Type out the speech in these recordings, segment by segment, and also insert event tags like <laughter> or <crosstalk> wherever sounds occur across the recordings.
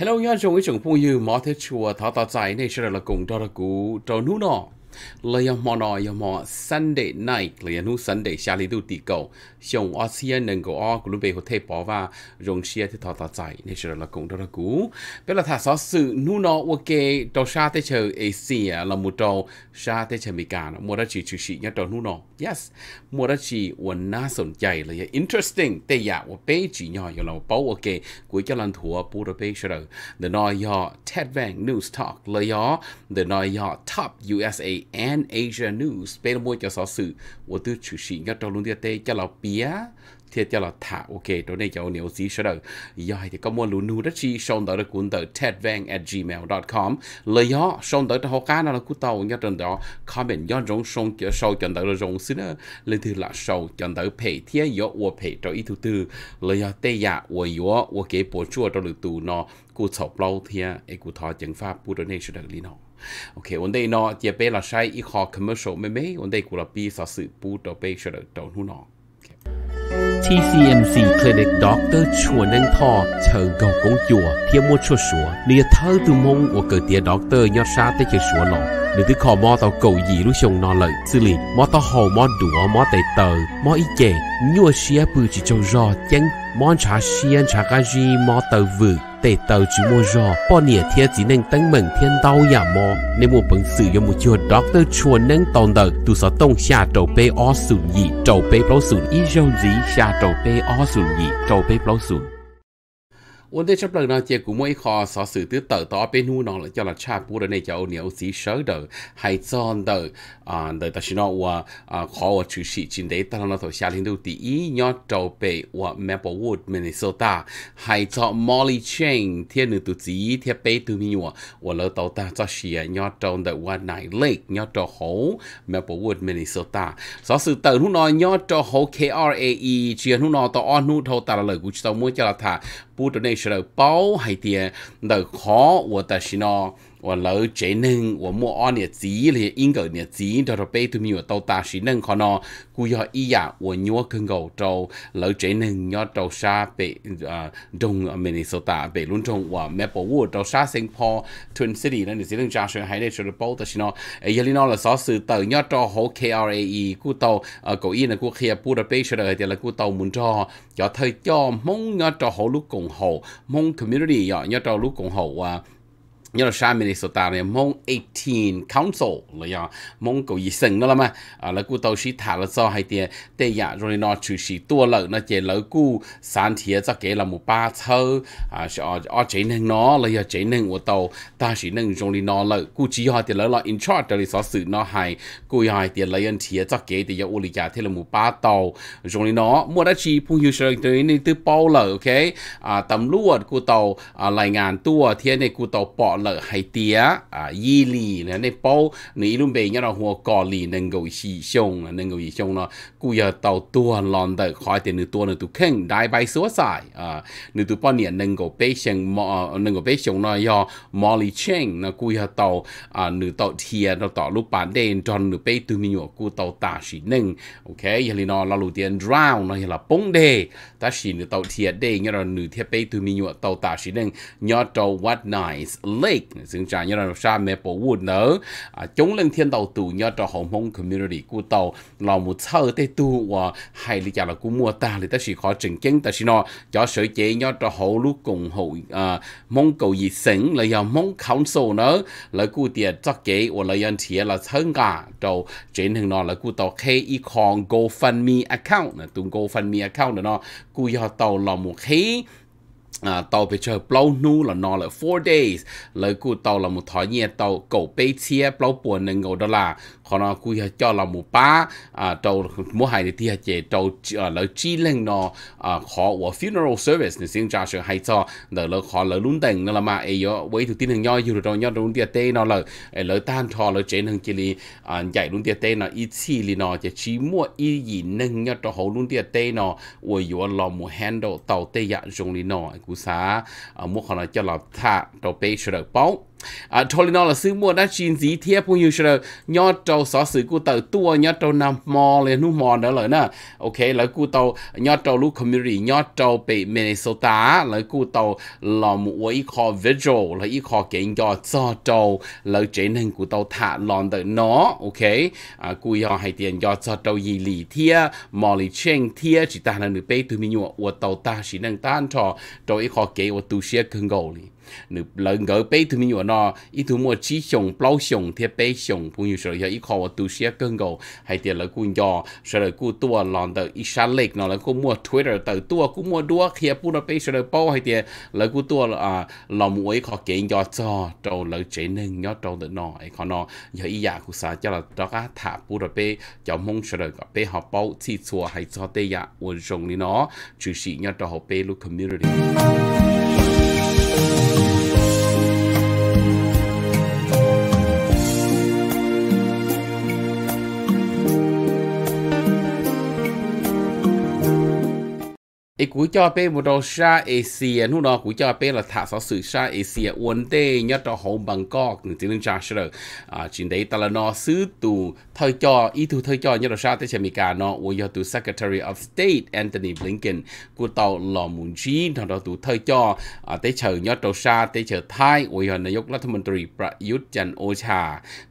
hello nhớ trong cái trường phong như mà thế chùa thảo tạo giải này sẽ là cùng đó là cú trò nú nọ เลยมอนอยมอ Sunday night เลยนู Sunday ชาลีดูตีเกาชงออเซียนหนึ่งก็ออกรู้เบหัวเทปอว่ารงเชียที่ทอต่อใจในเชิงละกงดระกูเป็นละถาสอสื่อนูนอวเกตชาเตเชอเอเซียละมุโตชาเตเชมิการมัวรจีชูชิยัตตนูนอ yes มัวรจีวันน่าสนใจเลย interesting แต่อยากว่าเป้จีนอยอยู่เราเป้าโอเคกูจะลันถัวปูระเป้เชอเดนอยอ Ted Vang News Talk เลยยอ The New York Top USA and Asia News เป็นมวยจะสอสื่อว่าตัวชุชิงก็ตอนลุงเดียเตจะเราเปียเทียจะเราถ้าโอเคตัวนี้จะเหนียวสีเสดย่อยที่ก็มวลรู้นูดัชีชมต่อระกุนต่อ tedvang at gmail com เลยย่อชมต่อทหกการนั่นกูเต่าย่อจนต่อคอมเมนต์ย้อนรงชงเจอชาวจนต่อระรงซึ่งเลยถือละชาวจนต่อเพจเทียย่อวัวเพจต่ออีทุตือเลยย่อเตยาอวยย่อวัวเก็บปวดชั่วต่อหรือตูนอกูสอบเล่าเทียไอ้กูทอจังฟ้าปูดในชุดเดลีนอ OK，我哋呢也被拉晒一号 commercial 妹妹，我哋过了 B 啥事不都被晓得到นู่น哦。TCMC Clinic Doctor ชัวนังทอเชิงกงกงจัวเทียมัวชัวชัวเลียเธอตุมงว่าเกิดเตียด็อกเตอร์ยอดชาติเจชัวหลงหรือที่ขอมอต่อเกาหยีลูกชงนอนเลยสิริมอต่อหอมอดัวมอเตเตอร์มออีเจยัวเชียปือจิจงรอจังมอนชาเชียนชากาจีมอเตอร์วึก chú 得到主莫 rõ bỏ nĩa thiên chỉ nên tăng mừng thiên đau nhà mò nên một bằng sử dụng một chùa doctor chùa nâng tòn đợt tu sở tông xa trầu bê o sùn gì trầu bê bao sùn ý râu dí xa trầu bê o sùn gì trầu bê bao sùn วันเดชเปลืองนอเจียกูมวยคอสอสื่อตื้อเต๋อต่อเป็นหูนองเลยเจ้าละชาปูเดในเจ้าเหนียวสีเชิดเดอไฮจอนเดออ่าเดอแต่ชินอว่าอ่าขอว่าชื่อสีจินเดตลอดตัวชาลินดูตีอียอดเจ้าเปว่าแมปเปิลวูดมินนิโซตาไฮจอมอลลี่เชงเทียนหนึ่งตุจีเทียเปตุมีหัวว่าเลอเตาตาเจ้าเชียยอดเจ้าเดอว่าไหนเล็กยอดเจ้าโหแมปเปิลวูดมินนิโซตาสอสื่อเต๋อหูนองยอดเจ้าโห KRAE เชียหูนองต่ออ้อนหูเท่าตาละเลยกูจะต้องมวยเจ้าละถาปูตัวใน是了，包还点，那好，我的是呢。我老姐能我莫按你字哩，英国你字，到到背对面我到大学能看咯，故要一呀，我鸟跟狗走，老姐能要到沙北啊，中 Minnesota 北伦中我没把我到沙新坡 Twin City 呢，你只能加上海内说的包的是喏，哎呀你那了少是到要到好 KRAE，故到呃狗一呢故黑不的背出来的了，故到门着要推叫蒙要到好路共好，蒙 community 要要到路共好啊。因為下面的時候，當然蒙 eighteen council 了呀，蒙夠一生了嘛。啊，那古都是他了早還點，對呀，容易拿出是多了，那些老古三天則給了木巴抽啊，是啊啊，這能拿了呀，這能我到，但是能容易拿了，古只還點了了 in charge 的所事那還，古還點了人天則給的呀，屋裡家聽了木巴到，容易拿，莫得去朋友上對你都包了，OK 啊，ตำรวจกู到啊，รายงานตัวเทียนในกู到ปอ lỡ hay tía à y lì nè bao nè luôn bề nhớ là hoa cỏ lì nâng gầu xì xông nâng gầu xì xông nó cú giờ tàu tua lon đợi khỏi tiền nửa tua nửa tu khen đại bài số sai à nửa tu bao nhiêu nâng gầu bê xông mò nâng gầu bê xông nó do Molly Cheng nó cú giờ tàu à nửa tàu thia nó tàu lúc bản đen tròn nửa bê tu mi nhọ tàu tả xì nâng ok giờ lì nó là tiền drown nó là bông đề ta xì nửa tàu thia đề nhớ là nửa thia bê tu mi tàu tả xì nâng nhớ tàu what nice lake dương trả như là sa mẹ bộ vụ à chống lên thiên đầu tù nhớ cho hồng mông community của tàu là một thơ tê tu và hay là chả là cũng mua ta thì ta chỉ khó trình kiến ta chỉ nó cho sở chế nhớ cho hậu lúc cùng hậu à mong cầu gì sinh là giờ mong council nữa là cụ tiền cho kế và là dân thiệt là thân cả tàu trên hướng nó là cụ tàu khi y con GoFundMe account là tụng GoFundMe account nữa nó cụ do tàu là một khi à, tàu bị chờ bao nu là nó là four days lời cụ tàu là một thói nhiệt tàu cổ bay chia bao buồn nên ngồi đó là họ nó cúi cho là một ba à trâu mua hai thì tia chế trâu ờ, lỡ chi lên nó à họ của funeral service thì xin trả sự hay cho đỡ lỡ họ lỡ luôn tình nó là mà ấy yo với thực tin hàng nhau dù rồi nhau luôn tia tê nó lỡ lỡ tan thọ lỡ chế hàng chỉ li à dạy luôn tia tê nó ít chi li nó chỉ chỉ mua ít gì nâng nhau cho họ luôn tia tê nó với yo lo mua handle tàu tê dạ dùng li nó cú xá à mua họ nó cho là thả tàu trâu bê sửa bao à thôi nó là sư mua đã chín gì thế phụ nhiều sờ nhớ trâu xó sự cụ tàu tua nhớ trâu nằm mò lên nu mò đó lời nè ok lời cụ tàu nhớ trâu lúc community nhớ trâu bị Minnesota lời cụ tàu là một ý khó visual là ý khó kiện cho cho trâu lời chế nên cụ tàu thả lòn tới nó ok à cụ họ hay tiền cho cho trâu gì lì thia mò lì chen thia chỉ ta là nữ bay từ mình nhọ tàu ta chỉ năng tan cho trâu ý khó kiện của tu sĩ cưng gầu nữ lợi ngỡ bé thì mình nó ít thứ mua chỉ sống bao sống thì bé sống phụ nữ rồi giờ ít khó tu sửa cân cầu hay tiền lợi cũng nhỏ rồi lợi cũng tua lòng tờ ít xa lệch nó lợi cũng mua Twitter tờ tua cũng mua đua khi phụ nữ bé rồi bao hay tiền lợi cũng tua à lòng mũi kiện cho trâu lợi chế nên nhớ trâu tự nó ấy khó nó giờ ít giả cũng sao cho là đó phụ nữ bé cho mong rồi gặp bé họ bao chỉ chùa hay cho tây giả dạ, uốn rồng đi nó chỉ chỉ nhớ trâu họ bé lúc community ไอ้กูจอเป้บดอชาเอเชียนู่นอกูจอเป้ละถาสอสื่อชาเอเชียอวนเตยอดหงบังกอกหนึ่งจึงจาเชลอ่าจินได้ตละนอซื้อตูเทยจออีทูเทยจอยอดชาเตชมิกานอวยอตู Secretary of State Anthony Blinken กูเตาหลอมุนจีนทอดตูเทยจออ่าเตเชยอดชาเตเชไทยวยอนายกรัฐมนตรีประยุทธ์จันโอชา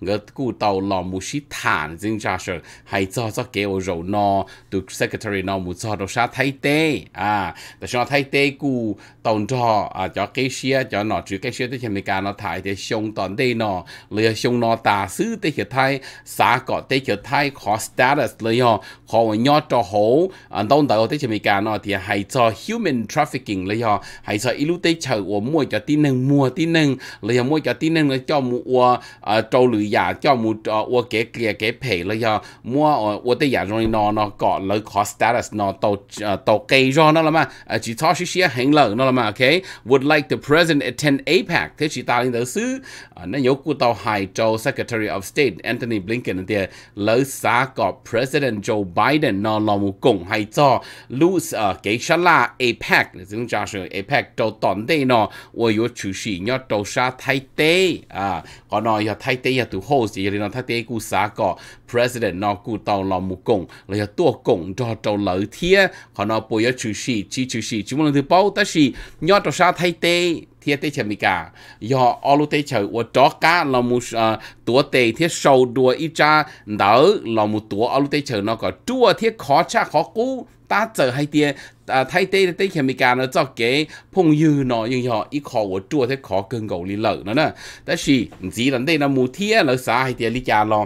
เงกูเตาหลอมุชิฐานจึงจาเชลให้จอจอเกวโรนอตู Secretary นอมุจอดชาไทยเต à ta cho thấy tê cù tổng trò à cho cái xe cho nó chữ cái xe tới chèm cả nó thải thì xong toàn đây nó lừa xong nó tà xứ tới chợ thay xã có tới chợ thay khó status lừa họ khó nhỏ cho hố à tổng đầu tới chèm cả nó thì hay cho human trafficking lừa họ hay cho ilu tới chợ của mua cho tin nâng mua tin nâng lừa mua cho tin nâng cho mua à trâu lừa giả cho mua mua cái kia cái phe lừa mua mua tới giả rồi nó nó có lừa khó status nó tàu à, tàu cây rồi nó là mà chỉ à, cho xí xí hành lợn nó là mà ok would like the president attend APEC thế chỉ tạo nên tới sứ na yoku tau hai cho secretary of state anthony blinken de lo sa ko president joe biden no lo mu kong hai cho lu à, e e sa shala apec zung cha shu apec to ton de no wo yo chu shi nyo to sha thai te à ko no ya thai te ya tu ho si ri no thai te ku sa ko president no ku tau lo mu kong lo ya tu kong do to lo thia ko no po yo chu shi chi chu shi chu mo lo tu bao ta shi nyo to sha te thiết tế chè mì cả do ô lô tế chè ô chó cá là một à, tủa tề thiết sâu đùa ít cha đỡ là một tủa ô lô tế chè nó có chua thiết khó cha khó cú ta chờ hay tia à, thay tế tế chè mì cả nó cho cái phong dư nó nhưng họ ít khó ô chua thiết khó cơn gầu lý lợ nó nè đó là gì lần đây là một thiết là xã hay tia lý cha lo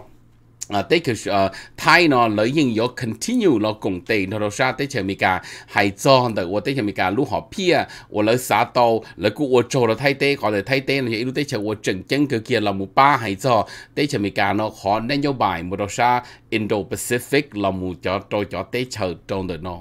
啊，的確啊，泰呢類型有 continue 咯，共地那多沙的前面噶係裝的，我的前面噶如何撇，我來撒到，如果我做了太低，我來太低，一路的前我整整個嘅欄目巴係做，的前面噶呢可能有埋冇多沙 Indo Pacific 欄目就到咗的前中的呢。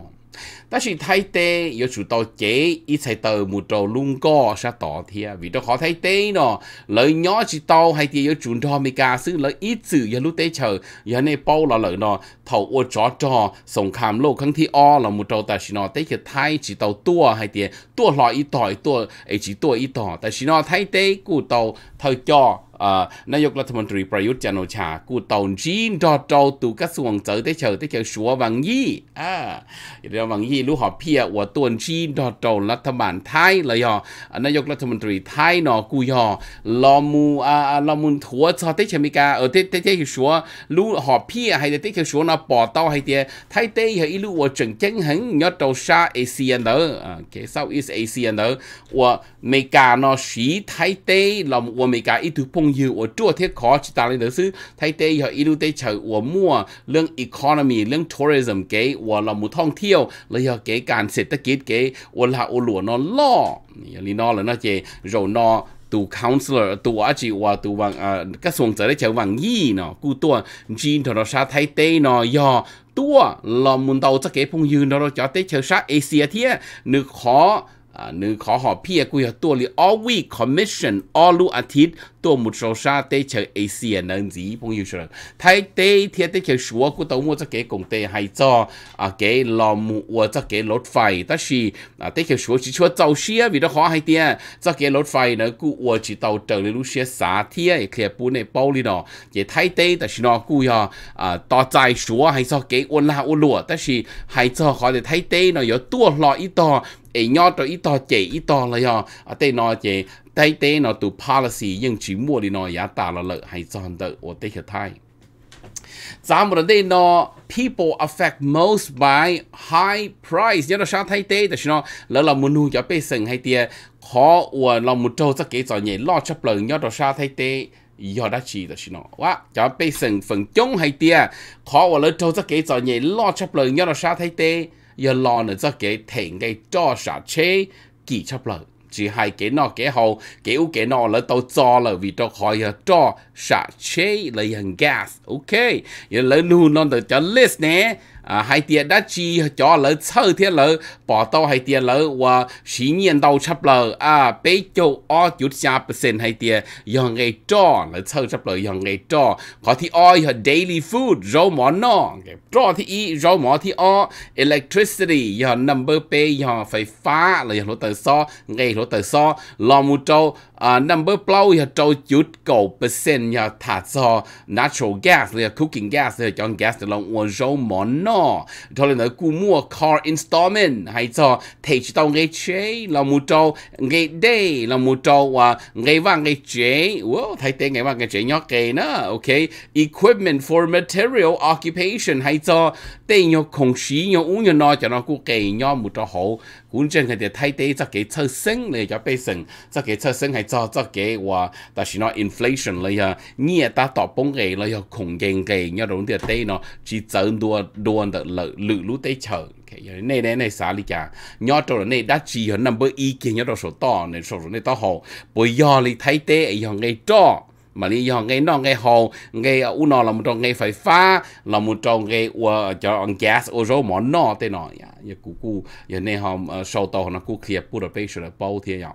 但是睇地要做到幾，一切到冇做窿哥啥多啲啊！為咗好睇地咯，你 nhỏ chỉ 到係啲要做到咪家事，你一直一路地 chờ，然後包落嚟咯，頭我咗咗，送冚路坑啲哦，啦冇做，但是咯，啲嘅睇只到多係啲多落一代多，誒只多一代，但是咯睇地估到睇咗。นายกรัฐมนตรีประยุทธ์จันโอชากูตอนจีนดอดอตูกระทรวงเจอได้เจอได้เจอชัววังยี่อ่าเดี๋ยววังยี่รู้หอบเพียอวดตัวจีนดอดอรัฐบาลไทยเลยยอนายกรัฐมนตรีไทยหนอกูยอลอมูอ่าลอมุนถัวชอได้เชมิกาเออได้ได้เจอชัวรู้หอบเพียให้ได้เจอชัวนอปอเต้าให้เตียไทยเต้ให้รู้ว่าจังจังหังยอดดอชาเอเชียนเด้อเกเซาอีสเอเชียนเด้อว่าเมกาเนอสีไทยเต้ลอมว่าเมกาอีทุพง用อยู่我做ที่ขอชิตาลินซื้อไทยเตยอยอีลูเตเฉย我มั่วเรื่อง economy เรื่อง tourism เก๋我เราหมู่ท่องเที่ยวแล้วอยากเก๋การเศรษฐกิจเก๋我ลาอุหลัวนอล่อนี่ลีนอแล้วนะเจเรานอตัว counselor ตัวอาจีว่าตัววังเอ่อกระทรวงจะได้เฉวังยี่เนาะกูตัวจีนทรชาไทยเตยเนาะยอตัวลอมุนเตาจะเก๋พงยืนเราจะเตเฉชาเอเชียเทียนึกขอ à, nữ khó họ phía quý tổ lý all week commission all lu atit tổ một số sa tế chờ Asia nâng gì phong yêu sửa thay tế thiết tế chờ sửa của tổ mua cho cái công tế hay cho à lò mù ua cho cái lốt phải ta xì à tế chờ chỉ cho tàu xia vì đó khó hay cho cái lốt phải nữa cú ua chỉ tàu trở lên lúc xia xả thia kia bù này bao lý đó chỉ thay tế ta xì nó cú ya à to hay cho cái ôn la ôn lụa ta xì cho họ để thay tế nó yếu tua lọ ít to ấy nhỏ cho ít to chế ít to là do ở đây nó chế tay tế nó tu policy nhưng chỉ mua đi nó giá tà là lợi hay chọn đợi ở đây hiện tại Giảm một đây nó people affect most by high price. Nhớ nó sao thay tế, tại nó lỡ là muốn nuôi cho bê sừng hay tiền khó ủa là một trâu chắc kế cho nhẹ lo chấp lần nhớ nó sao thay tế do đã chỉ là nó quá cho bê sừng phần chống hay tiền khó ủa lỡ trâu chắc kế cho nhẹ lo chấp lần nhớ nó sao thay tế 要攞嚟則嘅停嘅多少車幾出嚟，只係幾多幾號幾好幾多嚟到做嚟為到可以多少車嚟用 gas，OK，要嚟นู่嗱度就 list 呢。à tiền đã chi cho lỡ sơ thế lỡ bỏ tàu hai tiền lỡ và xí nhiên tàu chấp lỡ à bé châu chút xa percent tiền dòng ngày cho lỡ sơ chấp lỡ dòng ngày cho có thì oi daily food rau mỏ nọ cho thì y rau mỏ thì o electricity dòng number pay dòng phải phá là dòng lỗ so ngày lỗ so lò mù à number plow ya trâu chút cầu percent ya thả so natural gas là cooking gas là chọn gas là lòng uống rau món nọ cho nên là cú mua car installment hay cho thấy chỉ tao nghe chế là mua trâu nghe đây là mua trâu và nghe vang nghe chế wow thấy tên nghe vang nghe che nhóc kề na, ok equipment for material occupation hay cho tên nhau không xí nhau u nhau nọ cho nó cú kề nhau mua trâu hậu cũng chân cái thấy tên cho cái thơ sinh này cho bây sinh cho cái thơ sinh hay cho ờ, ta chỉ nói inflation ha, nghe ta bóng ờ, khủng nhớ tế tế nó chỉ đua được lũ 嚟呀，你也打打崩嘅嚟呀，窮勁嘅，你用啲地呢，只整多多得路路路地長。này này này xả lý cả nhớ trâu này đã chỉ hơn năm bữa ý kiến nhớ trâu số to này số này to hồ bây giờ lý thấy tế ấy hàng ngày cho mà lý hàng ngày nó ngày hồ ngày ờ, u nó là một trong ngày phải pha là một trong ngày u cho ăn gas ô số món nó tê nó ya ya cú cú ya này họ sau to nó cú kia cú được bây giờ là bao thiệt rồi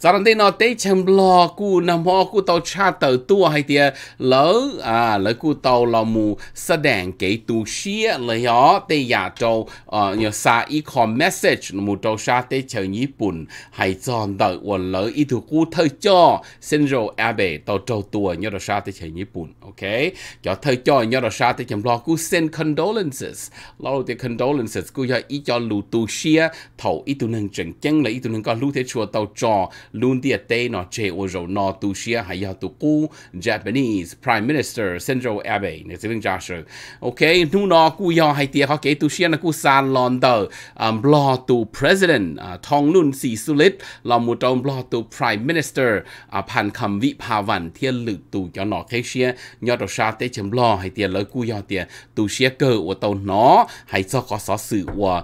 giờ đây nó tế chăm lo cu nằm ho cu tàu cha tàu tua hay tia lỡ à lỡ cu tàu là mù sa đèn cái tu xia lỡ đó tế nhà châu ờ nhờ sa ý còn message mù tàu sa tới chờ nhị bùn hay chọn đợi quần lỡ ý thuộc cu thời cho xin rồi à bể tàu châu tua nhớ đó sa tới chờ nhị bùn ok cho thời cho nhớ đó sa tới chăm lo cu send condolences lỡ thì condolences cu cho ý cho lù tu xia thầu ý tu nâng chừng chân lỡ ý tu nâng có lù thế chùa tàu châu Shaw lun dia te nó che o jo no tu shia hay ya tu ku Japanese Prime Minister Shinzo Abe ne zeng ja shi okay nu nó ku ya hay tia ha ke tu shia nó ku san lon da um tu president uh, Thong Lun Si Sulit lo mu tong lo tu Prime Minister uh, à, Pan Kham Vi Pa Van thia lự tu cho nó ke shia nyo do sha te chấm lo hay tia lo ku ya tia à, tu shia cơ của tàu nó hay cho có sở sự của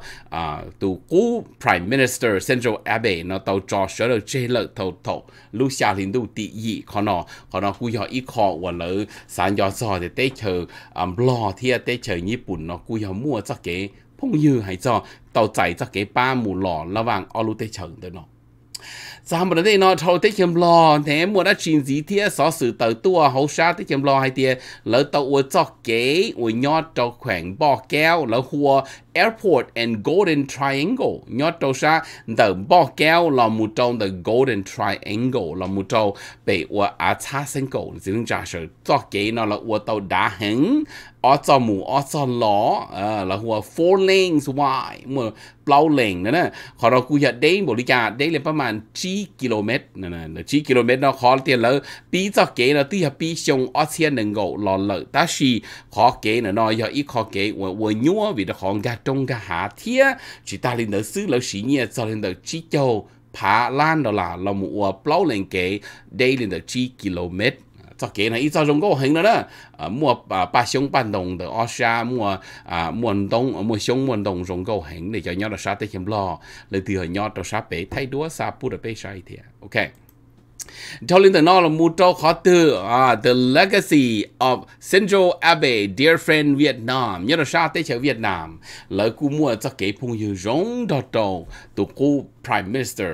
tu ku Prime Minister Shinzo Abe nó tàu trò sở เจลทอทอลูชาลินดูติยีคอนอคอนอคุยออีคอวนเลยสารยอซอจะเตเชอร์อัมบลอที่เตเชอร์ญี่ปุ่นเนาะกุยอมั่วจกเก๋พุ่งยืให้จอเต่อใจจกเก๋ป้าหมูหล่อระหว่างออลูเตเชอร์เด้อเนาะสามประเทศเนาะเราเตเชอร์หล่อแถมหมดอชินสีเทียสอสื่อเติตัวเขาชาเตเขอร์หอให้เตียแล้วเตัวจกเก๋อวยยอดจกแขวงบ่อแก้วแล้วหัว Airport and Golden Triangle nhớ đâu sa the ball kéo là một trong the Golden Triangle là một trong bị của à cha sinh cổ dưỡng giả sử cho kế nó là của tàu đá hứng ở cho mù ở cho ló à, là của four lanes wide mà bao lane nữa nè họ nó cứ nhận đến bộ lý cha đến là ประมาณ9 km nè nè 9 km nó khó tiền lỡ bí cho kế nó tuy là bí xong ở trên đường gỗ lò lợ ta xì khó kế nó nó giờ ít khó kế, của của nhúa vì nó khó gạt trong cả hạ thiết chỉ ta lên được xứ lỡ sĩ nhẹ cho lên được chi châu phá lan đó là là một bao lên kế đây lên được chi km cho kế này ít cho chúng có hình nữa đó ờ, mua ờ, ba xuống ban đồng từ Osha mua à mua đồng mua xuống mua đồng chúng có hình để cho nhau là sát tới kiếm lo lấy từ nhau đó sát bể thay đúa sao bút ở bể sai thì ok Tolin the Nol Muto Khotu, ah, à, the legacy of Central Abbey, dear friend Vietnam, nhớ là sao tới chợ Việt Nam, Lời cú mua cho kỹ phong dư rong đỏ đầu, tụ cú Prime Minister.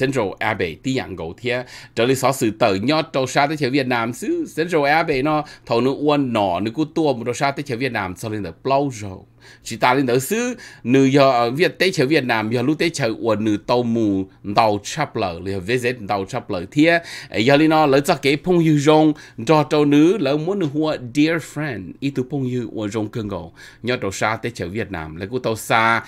Central Abbey tí dạng gấu thế trở lại xóa sự tờ nhó trâu xa tới chế Việt Nam xứ Central Abbey nó thầu nữ uôn nọ nữ cú tua một trâu xa tới chế Việt Nam sau lên tới Plow rồi chỉ ta lên tới xứ nữ giờ Việt tế chế Việt Nam giờ lúc tế chế uôn nữ tàu mù tàu chắp lở lì visit tàu chắp lở thế giờ lên nó lỡ cho cái phong yêu rong do trâu nữ lỡ muốn nữ hua dear friend ý tu phong yêu uôn rong cơn gấu nhó trâu xa tế chế Việt Nam lỡ cú tàu Sa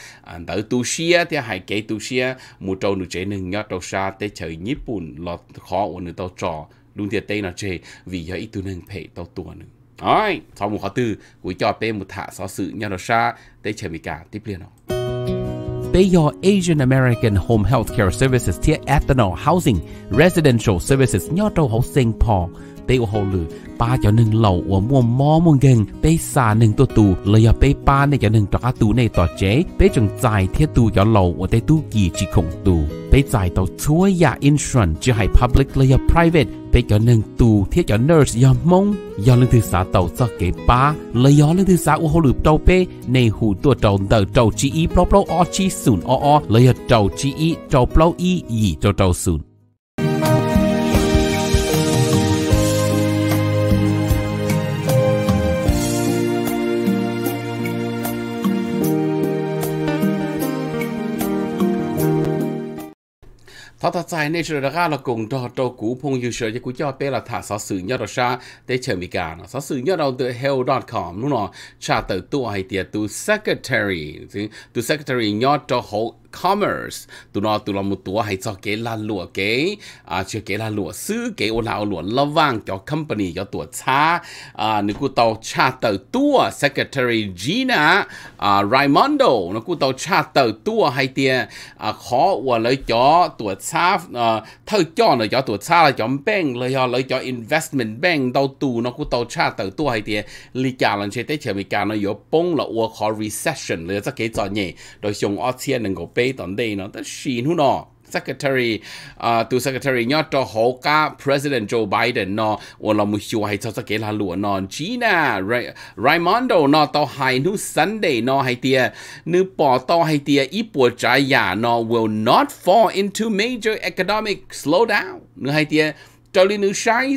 tới à, tu xia thế hay cái tu xia một trâu nữ chế nữ nhó trâu t à ช xa tê c h ญี่ปุ่นหลอดคออุ่นเตาจอลุงเตียเต้นะเจวิยอีตัวหนึ่งเพเตาตัวหนึ่งอ้อยสองหมูขอตือกุยจอเป้มุทะสอสื่อยาโรชาเตเชมิกาที่เปลี่ยนออก Bayor Asian American Home Health Care Services ที r Ethanol Housing Residential Services ยอดเราเขาเซ็งพอเป้อเหรือป้าเจ้าหนึ่งเหล่าอวม่วมมอมงเก่งเป้สาหนึ่งตัวตูเลยอยเปป้าในเจ้าหนึ่งตระตูในต่อเจ้เป้จงจ่ายเทียตูเจ้าเหล่าอวเตตู้กี่จีคงตูเป้จ่ายต่อช่วยยาอินทรันจะให้ public เลยอย่า private เป้เจ้าหนึ่งตูเทียเจ้า nurse ยอมมงยอมเรื่องทีสาเต่าสกเกป้าเลยยอนเื่องทีสาอัวเลหือเต่าเป้ในหูตัวเต่าเต่าเต่าจีอีเปล่าเปล่าออจีศูนย์ออเลยอยเต่าจีอีเต่าเปล่าอีอีเต่าเต่าศูนย์他他在那时候个了工作到古朋友说，一股叫别了他啥事业了啥，在前面干了啥事业到的 hell dot com，侬喏，查到多一点，do secretary，do secretary 要到好。commerce tụi nó tụi nó một tổ hay cho cái là lụa cái à cho cái là lụa sứ cái ô nào lụa lo vàng cho company cho tổ cha à nếu cô tàu cha tàu tua secretary Gina à Raimondo nếu cô tàu cha tàu tua hay tiền à khó và lấy cho tổ cha à thâu cho nó cho tổ cha là cho bank lấy cho lấy cho investment bank tàu tù nó cô tàu cha tàu tua hay tiền lý cả lần chơi tới chơi bị cả nó yếu bông là ua khó recession lấy cho cái cho nhẹ, rồi xong ở tiền đừng có bê day tòn nó ta xin hu nó secretary à secretary nhớ cho hậu cả president Joe Biden nó và là một số hay cho tất cả là nó China Ray, Raimondo nó tao hay nu Sunday nó hay tia nu bỏ tao hay tia ít bộ trái giả nó will not fall into major economic slowdown nu hay tia cho nên nu sai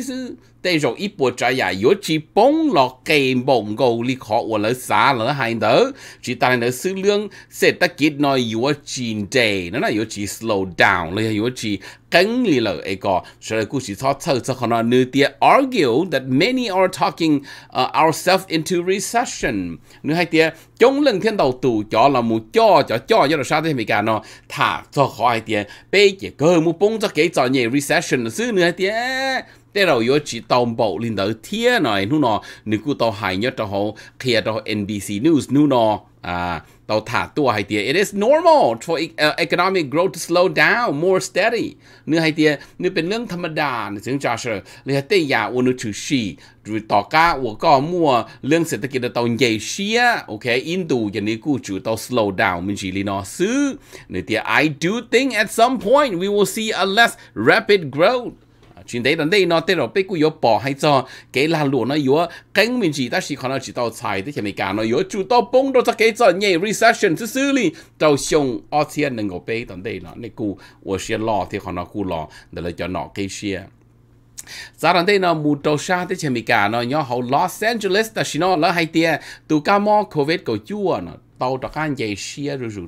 แต่จงอีปัวใจใหญ่ยจีปงหลอกเกมบ่งกูลีขอวัวเลยสาเลยหายเด้อจีตาเนซื้อเรื่องเศรษฐกิจหน่อยอยู่ว่าจีนเดย์นั่นน่ะอยู่จี slow down เลยอยู่จี更离了一个，所以故事他测测可能你的 argue that many are talking uh, ourselves into recession。你还的中冷天到度叫了木叫叫叫叫了啥子没干呢？他做好一点，被一个木崩着给造业 recession 是你还的。แต่เราโยชิตอมบอลินเดอร์เทียหน่อยนู่นนอนึกูตอหายยอดตอเขเคลียร์ตอ NBC News นู่นนออ่าตอถาตัวไฮเตีย it is normal for economic growth to slow down more steady เนื้อไฮเตียนี่เป็นเรื่องธรรมดาถึงจาเชอร์เลยเตียาอนุชูชีหรือต่อก้าวก็มั่วเรื่องเศรษฐกิจตอนเยเชียโอเคอินดูอย่างนี้กูจูตอ slow down มันจีลีนอซื้อเนื้อเตีย I do think at some point we will see a less rapid growth chuyện đấy là đây nó tên là bây giờ bỏ hay cho cái là lúa nó yếu cánh mình chỉ ta chỉ còn chỉ tao xài thế thì nó yếu chủ tao bông đó ta cái cho nhẹ recession chứ xử lý tao xong ở thiên đừng có bây đây nó này cụ ở thì còn nó cụ lò để là cho nó cái xe giờ rằng thế nó mù trâu xa thế chỉ nó nhớ hậu Los Angeles ta chỉ nó lỡ hay tia tụ ca mò covid của chúa nó tao đã can dây xe rồi rủ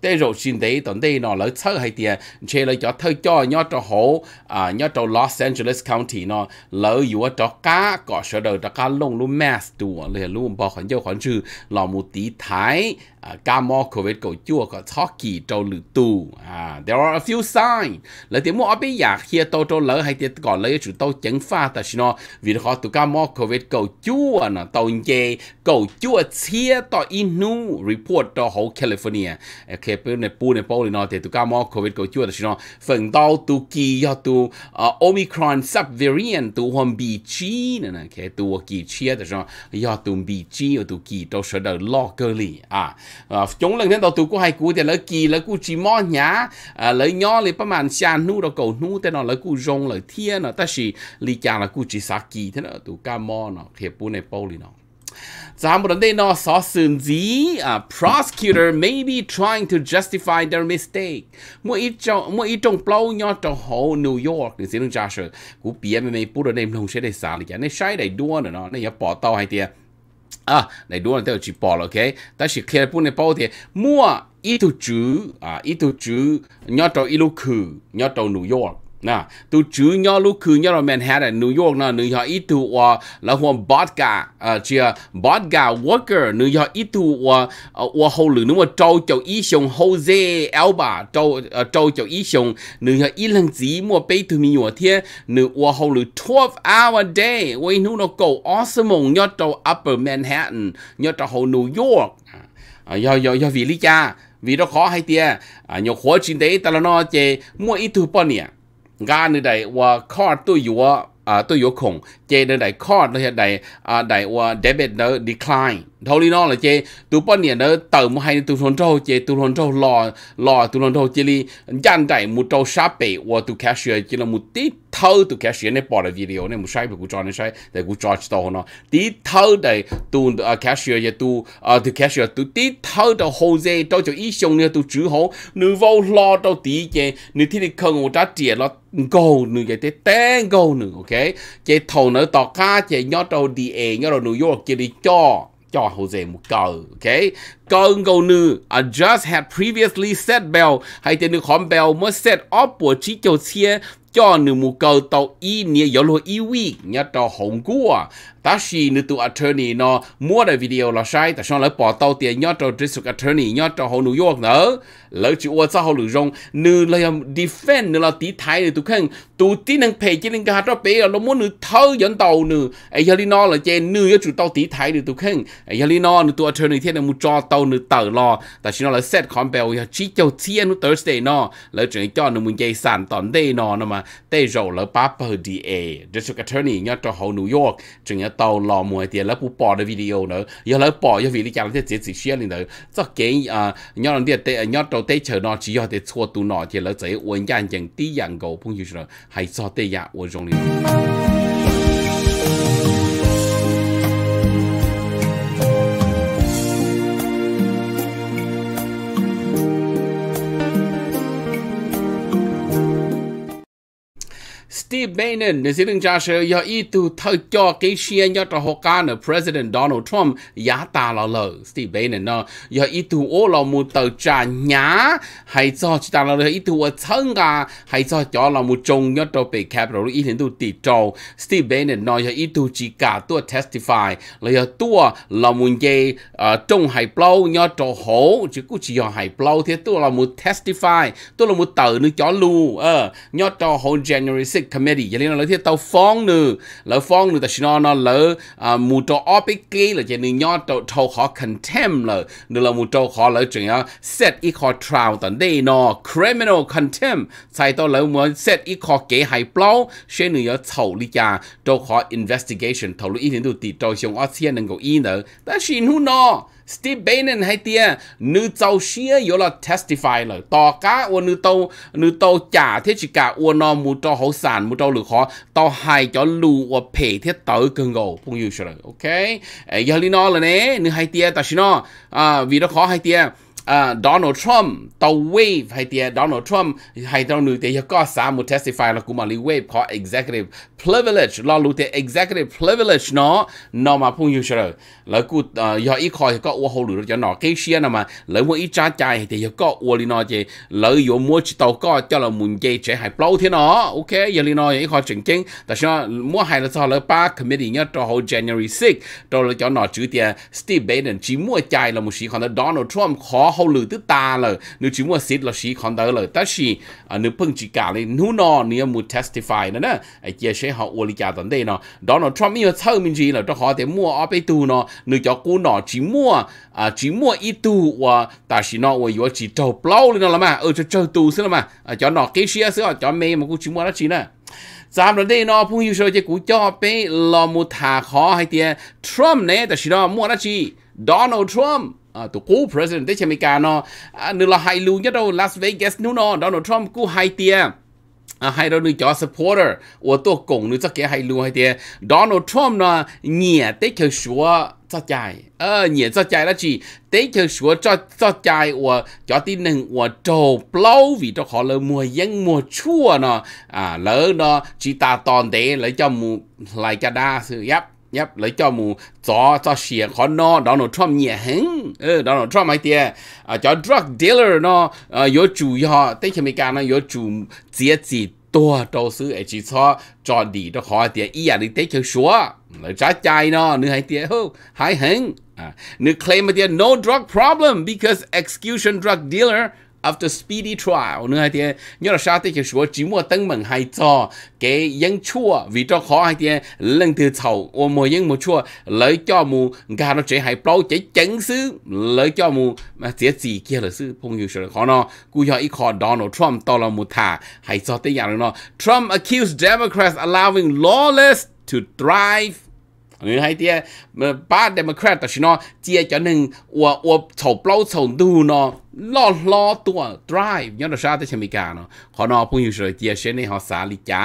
tế rồi xin đấy tuần đây nó lỡ thơ hay tiền chế lỡ cho thơ cho nhớ cho hồ, à nhớ cho Los Angeles County nó lỡ yếu cho cá có sở đầu cho cá lông luôn mass đủ lề luôn bỏ khoản cho khoản trừ lò một tí thái à cá mò covid cổ chua có thọ kỳ cho lử tù à there are a few signs lỡ tiếng mua ở bên nhà kia tôi tôi lỡ hay tiền còn lấy chủ tôi chấn pha ta tại nó vì họ tụ cá mò covid cổ chua nó tàu nhẹ cổ chua chia tàu inu report cho hồ California OK, ờ, bữa này bu này bầu nó thì tụi mò covid của chúa thì phần đau tụ kỳ do ờ, omicron subvariant tụ hôm bị chi nè nè khi tụ kỳ chi thì nó do tụ bị chi ở chúng lần đến đầu tụ của hai cú thì lỡ kỳ lỡ mò nhá ờ, lỡ nhỏ lì bắp màn xa nu cầu nu thế nó lỡ cú rong lỡ thiên nó ta chỉ lì chàng là cú chỉ thế nó tụ cá mò nó khi bu này bầu nó 잘못한데너 서슨지 아, prosecutor may be trying to justify their mistake. 뭐 이쪽 뭐 이쪽 blow nhỏ hồ New York thì xin cho sự của PM mấy bút ở đây không sẽ để xả lại cái sai đua nữa nó này bỏ tao hay tiền à này đua là chỉ bỏ ok ta chỉ kia bút này bao thì mua ít tu chữ à ít tu chữ nhỏ trâu ít lu khử nhỏ trâu New York nè tu chú nhau lúc cứ nhau Manhattan New York nè New York ít tu hôm vodka à uh, chia vodka worker New York ít tu wa uh, wa hậu lử nữa trâu chầu ý xong Jose Alba trâu uh, trâu chầu ý xong New York ít lần gì mua bê tu mi nhỏ thiên nữ wa hậu lử hour day quay nu nó cầu awesome nhau trâu Upper Manhattan nhau trâu hậu New York à do do do vì lý cha vì nó khó hay tia à nhiều khó chín đấy ta nó chê mua ít tu bao nhiêu à ga nơi đây và ờ, card tôi dụ à ờ, tôi dụ khủng chế nơi đây card nơi đây à đại và debit nó decline thôi đi nó là chê tu bao nè nó tờ một hai tu hồn trâu chơi tu hồn trâu lò lò tu hồn trâu chơi đi dàn đại một trâu sáp bể và tụ cá sấu chỉ là một tí thâu tu cá sấu này bỏ ra video này một sai bị cú cho này sai để cú cho tao nó tí thâu để tụ cá sấu giờ tụ tu cá sấu tu tí thâu để hồ dê trâu cho ý xong nữa tu chữ hồ nữ vô lò trâu tí chơi nữ thì đi cần một trái tiền lo go nữ cái tế té go nữ ok chơi thầu nữa tọt cá chơi nhớ trâu đi ê nhớ trâu New vô chê đi cho cho Jose một cờ, okay? cờ gầu nữ, I just had previously set bell, hay tên nữ khóm bell mới set up của chỉ cho xe cho nữ một cờ tàu y nia yếu lô y vi, nhà trò hồng cua ta chỉ nữ tụ attorney nó mua được video là sai ta xong là bỏ tàu tiền nhau cho district attorney nhau cho hồ New York nữa lỡ chỉ ua sao hồ lũ rong nữ là defend nữ là tí thái nữ tụ khen tụ tí năng pay chỉ năng cả cho pay nó muốn nữ thâu dẫn tàu nữ ấy giờ nó là chơi nữ nhớ chủ tàu tí thái nữ tụ khen ấy giờ đi nó nữ tụ attorney thế là muốn cho tàu nữ tờ lo ta chỉ nó là set con bell giờ chỉ cho tiền nữ Thursday nó lỡ chỉ cho nữ muốn chơi sản tòn đây nó mà tê rồi lỡ paper DA district attorney nhau cho hồ New York chỉ nhau 到老母点，那不播的 video 呢，要来播要为你讲这这这些呢，这给啊，要人点得，要到得求呢，只要得错都呢，点了这文件人的人狗朋友说，还找得呀，我容易。bên ne siling cha she ya i tu thơ cho cái xiên ya ta ho ka ne president donald trump giả ta lo lo Steve Bannon no ya i tu o lo mu tờ cha nhá hay cho chi ta lo i tu o thân ga hay cho cho lo mu trông ya to bị capital i hin tu ti cho sti benin no ya i tu chỉ cả tu testify là ya tu lo mu ye trông hay blow ya to ho chứ cũng chỉ ya hay blow thế tu là mu testify tu là mu tờ nữa cho lu ờ ya to ho january 6 committee giờ liên lỡ thiết tàu phong nữ lỡ phong nữ ta xin nó lỡ mù trò opic kí là chỉ nên nhớ trâu trâu khó contempt lỡ nữa là mù trâu khó lỡ chuyện á set ít khó trial tận đây nó criminal contempt sai tao lỡ muốn set ít khó kế hay plau sẽ nữ nhớ thầu lý cha trâu khó investigation thầu lý ý thì tụi tì trâu xong ở thiên năng cầu ý nữa ta xin hú nó Steve Bannon hay tia nữ châu xia yếu là testify là tò cá ô nữ tàu nữ tàu trả thế chỉ cả ô nó mu cho hậu sản mu cho lừa họ tàu hay cho lù ô phe thế tàu cưng gầu phong yêu rồi ok giờ lý nó là nè nữ hay tia ta xin nó à vì nó khó hay tia uh, Donald Trump tàu wave hay tia Donald Trump hay tàu nữ tia có sa mu testify là cũng mà li wave có executive privilege là lu tia executive privilege nó nó mà phun yêu sờ là cụ ờ, do ít khỏi có ô hồ lửa cho nó cái xe nào mà lỡ mua ít trả chạy thì có ô li nó chứ lỡ vô mua chỉ tàu có cho là muốn chơi trẻ hay blow thế nó ok giờ li nó ít khỏi chỉnh chính tại sao mua hay là sao lỡ ba committee nhớ cho hồi January 6 rồi cho nó chữ tia Steve Bannon chỉ mua chạy là mu sĩ còn Donald Trump khó hậu lử tức ta là nếu chúng mà xịt là sĩ còn đỡ là ta sĩ nếu phân chỉ cả lên nu nọ nếu muốn testify nữa nè ai chia sẻ họ uoli cả tận đây nó đó nó Trump yêu thơ mình gì là cho họ để mua ở bên tu nó nếu cho cô nọ chỉ mua à chỉ mua ít tu và ta sĩ nó và yếu chỉ trâu plau lên nó là mà ở ừ, cho trâu tu xí là mà à, à, cho nó cái xí xí cho mẹ mà cô chỉ mua đó chỉ Donald Trump à, tổ cố president tây America nó à, nữa là hay lưu nhất đâu Las Vegas nó nó Donald Trump cú hay tia à, hay đâu nữa cho supporter của tổ cổng nữa chắc kia hay lưu hay tia Donald Trump nó nhẹ tây chơi sủa cho chạy ờ nhẹ cho chạy là chỉ tây chơi sủa cho cho chạy của cho tin nâng của trầu blow vì cho họ lỡ mua dân mua chua nó à lỡ nó chỉ ta toàn thế lấy cho mù lại cho đa sự yep nhấp lấy cho mù cho cho xìa khó no Donald Trump nhẹ hứng ừ, Donald Trump hay tiề à, cho drug dealer à, nó à, chủ họ tên khi mình cả nó chủ chia chỉ tua đầu sư chỉ cho cho đi đó khó tiề ý à đi tế chơi xóa lấy trái chai nó nữa hay tiề hô hay hứng à, claim tiề no drug problem because execution drug dealer after speedy trial nữa hay thế nhớ là sao thì chỉ số chỉ mua tăng mừng hay cho cái dân chua vì cho khó hay thế lần thứ sau ô mua dân một chua lấy cho mù gà nó chỉ hay bao chỉ chấn sư lấy cho mù mà chỉ gì kia là sư phong hiệu sự khó nó cú cho ít khó Donald Trump to là một thả hay cho tới nhà nó Trump accused Democrats allowing lawless to thrive หรือให้เตี้ยป้าเดโมแครตแต่ชินอเจียจะหนึ่งอัวอัวเฉาเปล่าเฉาดูเนาะล้อล้อตัว drive ย้อนชาติชมิกาเนาะขอนอพุ่งอยู่เฉยเจียเชนในหอสาลิจ้า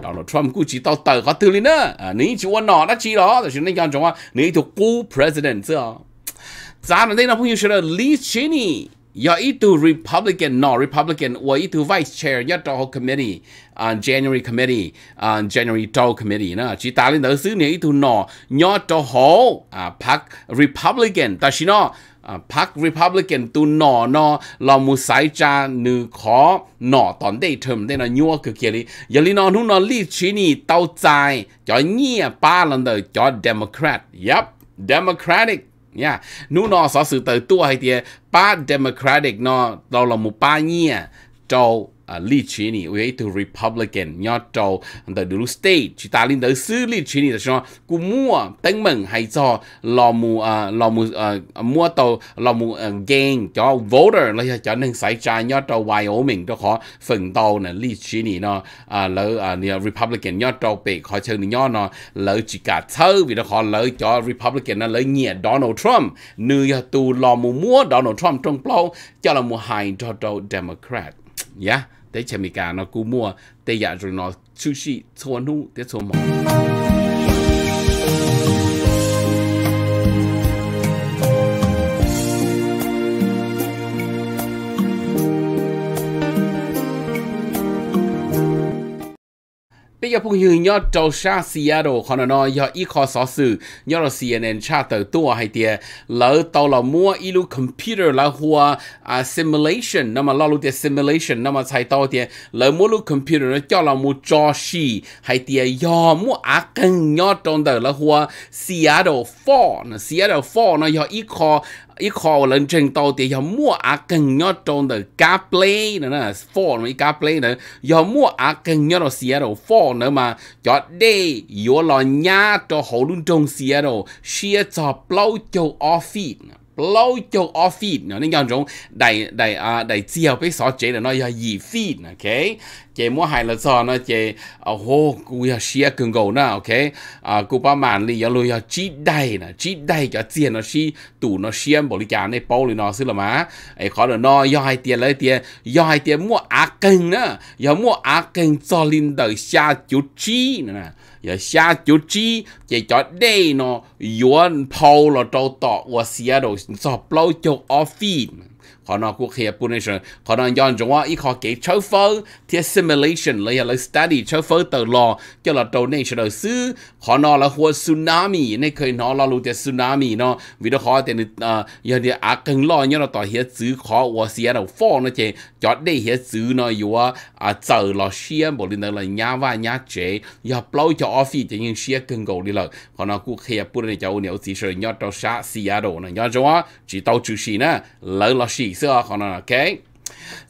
โดอลทรัมกู้จีต่อเติร์เขาตื่นเลยเนอะนี่ชัวหนอนะจีหรอแต่ชินในย้อนจังว่านี่ถูกกู president เสียจ้าหนึ่งนั้นะพุ่งอยู่เฉยลีชินี่ยอีตู Republican นอ Republican วอีตู Vice Chair ยอดโต้ Committee อันเจนเนอรี่คอมมิตี้อันเจนเนอรี่โต้คอมมิตี้นะจิตาลินเดอร์ซื้อเนี่ยอีตูนอ ยอดโต้โฮอ่าพรรค Republican แต่ชินอ่าพรรค Republican ตูนอนอเรามุสัยจานนึกขอนอตอนได้เทอมได้นะยัวคือเกลี่ยลีนอนหุ่นนอลีชินีเต้าใจจอยเงี้ยป้าลันเดอร์จอยเดโมแครตยับเดโมแครติก nha nu nó so sự tới hay tiệt ba democratic nó đó là một ba nhia trâu 啊，立群里为一头 Republican 要找的 dulu state，去打领导是立群里的时候，古木啊，登门还找老母啊，老母啊，摸到老母嗯 gang 叫 voter，那些叫能使战要找 Wyoming 都好，分到呢立群里呢啊，然啊，你 Republican 要找北靠城里要呢，然后自家抽为了好，然后叫 Republican 呢，然后捏 Donald Trump，你要都老母摸 Donald Trump 中标，叫老母害找到 Democrat。nhá để chèm mì cả nó cú mua để giờ dạ rồi nó sushi cho nu để cho mỏ ีิยาพุงยืนยอดจจชาซียโดคอนนอยออีคอสอสื่อยอดเซียนชาเตอร์ตัวให้เตียแล้วตอละมัวอีลูคอมพิวเตอร์ละหัวอ่า simulation นั่นมาลอลูเตีย simulation นั่นมาใช้ตัวเตียแล้วมัวลูคอมพิวเตอร์จอลามัวจอชีให้เตียยอมัวอากังยอดจรนเดอร์ละหัวซียโดฟอนะซียโดฟอนะยออีคอ一考人真到底要么啊更要中的 gap play 呢呢 for 呢 gap play 呢要么啊更要到 Seattle for 呢嘛要得要了伢到好论中 Seattle 先做 blow 就 off 呢。lâu cho off feed nó nên dòng giống đầy đầy à đầy chiều cái sọ chế là nó là gì feed ok chế mua hai là sọ nó chế à hô cú ya à, xia à, cường gấu ok à cú ba màn li à, ya lui ya chỉ đầy nè chỉ đầy cho tiền nó xi tủ nó xia bỏ đi này bao li nó xí là má ấy khó là nó ya tiền lấy tiền ya tiền mua á kênh nè ya mua á kênh cho linh đời xa chú chi nè giờ xa chi chỉ cho đây nó yuan pau là trâu tọ và xia đồ sọp office khó nó quốc hiệp bún nation khó nó yon cho ta ít khó kể châu phơ thì simulation lấy là study châu phơ từ lò cho là đầu này sẽ đầu sư khó nó là hua tsunami này khởi nó là lụt tsunami nó vì đó khó thì ờ giờ thì à cần lo nhớ là tỏ hiệp chữ khó và xia đầu phò nó chè cho đây hiệp chữ nó yếu à chờ là xia bộ linh là nhà và nhà chế giờ lâu cho office thì nhưng xia cần cầu đi là khó nó quốc hiệp bún này cháu nếu chỉ sợ nhớ tàu xa xia đồ này nhớ cho ta chỉ tàu chữ xí nè lỡ là xí 2019 okay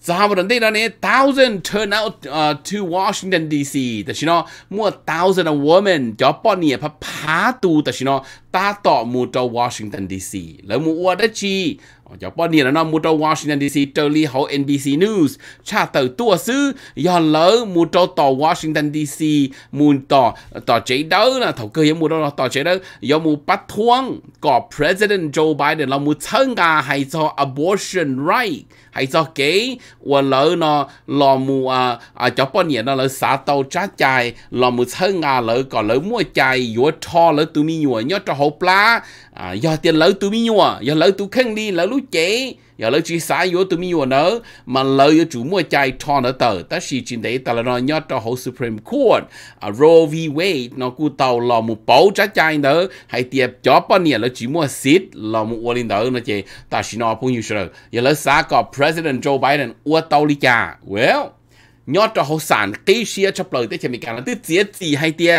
Zahabran data ne thousand turn out uh, to Washington DC. The shino more thousand women Japan ne pa pa tu the shino ta tỏ mù trâu Washington DC lỡ mù ua đất chi cho bọn nì là nó mù trâu Washington DC trở lý hậu NBC News cha tờ tua sư giờ lỡ mù trâu tỏ Washington DC mù tỏ tỏ chế đỡ là thầu cơ yếu mù trâu tỏ chế đỡ giờ mù bắt thuông có President Joe Biden là mù thân gà hay cho abortion right hay cho kế và lỡ nó lò mù à, à cho bọn nì nó lỡ xả tàu trá chài lò mù thân gà lỡ có lỡ mua chài yếu cho lỡ tụi mi nhùa nhớ cho hộp lá à, giờ tiền lỡ tụi mi nhua giờ lỡ tụi khăn đi lỡ lũ chế giờ lỡ chỉ sai vô tụi mi nhua nữa mà lỡ giờ chủ mua chạy tròn ở tờ ta chỉ chỉ để ta là nó nhớ cho hồ Supreme Court à, Roe v Wade nó cứ tàu lò một bầu trái chạy nữa hay tiệp chó bao nhiêu lỡ chỉ mua xít lò một uo lên nữa nó chỉ ta chỉ nói phong nhiêu rồi giờ lỡ xã có President Joe Biden uo tàu đi cha well nhớ cho hồ sản kỹ sư chấp lời tới chỉ mình cả là tới chỉ hay tiệp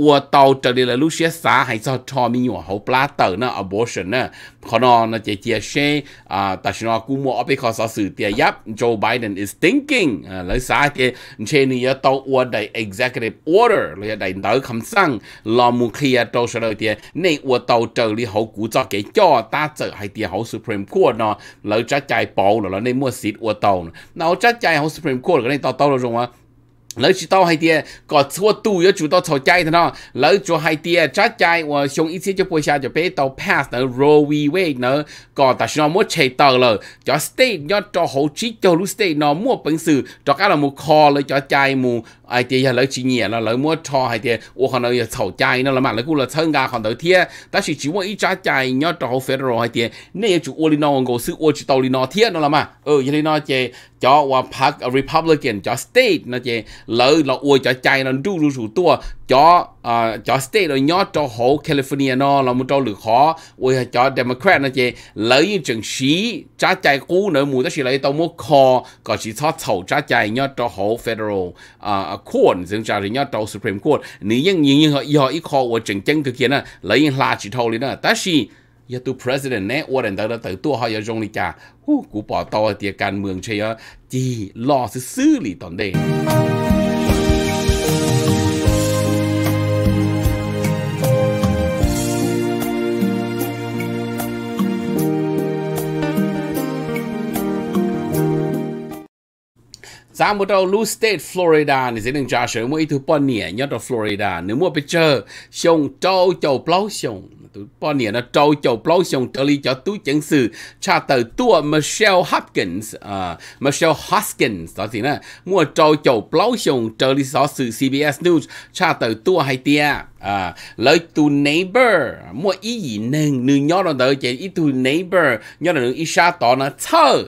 我到这里了，路线啥还是超米用好不拉倒呢？abortion 呢？可能那姐姐说啊，但是呢，估摸阿贝考啥事的？Yep，Joe Biden is thinking 啊，来啥的？你这你要到我的 executive order，你要来到คําสั่งลอมุเคลียตัวเสนอเดียในอวดตัวเจอริเขากูจะเกี่ยวตาเจอให้เดียเขาสุพรีมคูดเนาะเราจะใจเปล่าหรอเราในมั่วสิทธิ์อวดตัวเราจะใจเขาสุพรีมคูดก็ในตัวตัวเราจงว่า lỡ chỉ tao hay tia có thua tu yếu chủ tao thầu chạy thế nó lỡ chủ hay tia chắc chạy và ờ, xuống ít xíu cho bôi xa cho bé tao pass nữa roll we way nữa có ta xin nó mua chạy tàu rồi, cho state nhớ cho hậu trí cho lu state nó mua bằng sự cho cái là mua call lỡ cho chạy mua ai thì là chỉ nhẹ là lấy mua cho hay thì ô họ nói thầu chạy nó là mà lấy cũng là thân gia họ đầu tiên ta chỉ chỉ muốn ít trái chạy nhớ cho federal hay thì nên chủ ô li nó ngồi xứ ô chỉ tàu li nó thiên nó là mà ừ như thế nó cho và park republican cho state nó chè lấy là ô cho chạy nó đủ đủ đủ tua cho à cho state rồi nhớ cho hồ California nó là một cho lựa khó ôi cho Democrat nó chơi lấy những trường sĩ trả chạy cũ nữa mùa đó chỉ lấy tao mua kho có chỉ cho thầu trả chạy nhớ cho hồ federal à, à court dừng trả rồi nhớ cho Supreme Court nếu những những những họ do ít kho của trường chân cực hiện là lấy những là chỉ thầu lên đó ta chỉ giờ tu president เนี่ยอวดอันเดอร์ตัวตัวเขาจะจงนี่จ้ากูปอต่อเตียการเมืองเชียจีรอซื้อหลีตอนเด้ za một to lưu state florida ni zeng ja she mo itu pon ni nhớ to florida ni mo picture xiong to chou plau xiong tu pon ni na to chou plau xiong to li cho tu cheng sư cha tờ tua michelle hopkins à michelle hoskins đó thì na mua to chou plau xiong to li so sư cbs news cha tờ tua hai tia à lợi tu neighbor mua ý gì nâng nương nhỏ đó tới chỉ ý tu neighbor nhỏ đó nương ý sa tỏ nó thơ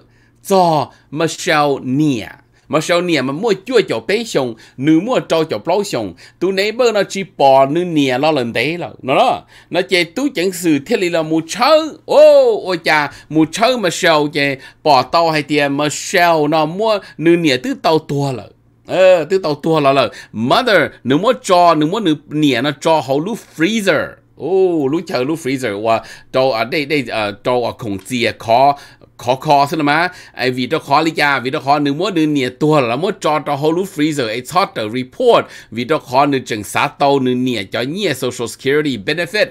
cho Michelle Nia mà sau nè mà mua chua cho bé xong nữ mua trâu cho bao xong tu nấy bơ nó chỉ bò nữ nè lo lần đấy là nó đó nó chè tú chẳng sự thế là mua chớ ô ô cha mua chớ mà sau chè bò tàu hay tiền mà sau nó mua nữ nè tứ tàu tua là ờ tứ tàu tua là mother nữ mua cho nữ mua nữ nè nó cho hậu lú freezer 哦，你吃你 freezer 哇，做啊，你你呃做啊，控制啊，可ขอคอซะนะมาไอวีดตคอลิกาวีดตคอหนึ่งม้วนหนึ่งเนี่ย ตัว ละม้วนจอต่อฮอลูฟรีเซอร์ไอชอตเตอร์รีพอร์ตวีดตคอหนึ่งจัง สาโตหนึ่งเนี่ยจอเนี่ย โซเชียลสกิลิตี้เบเนฟิต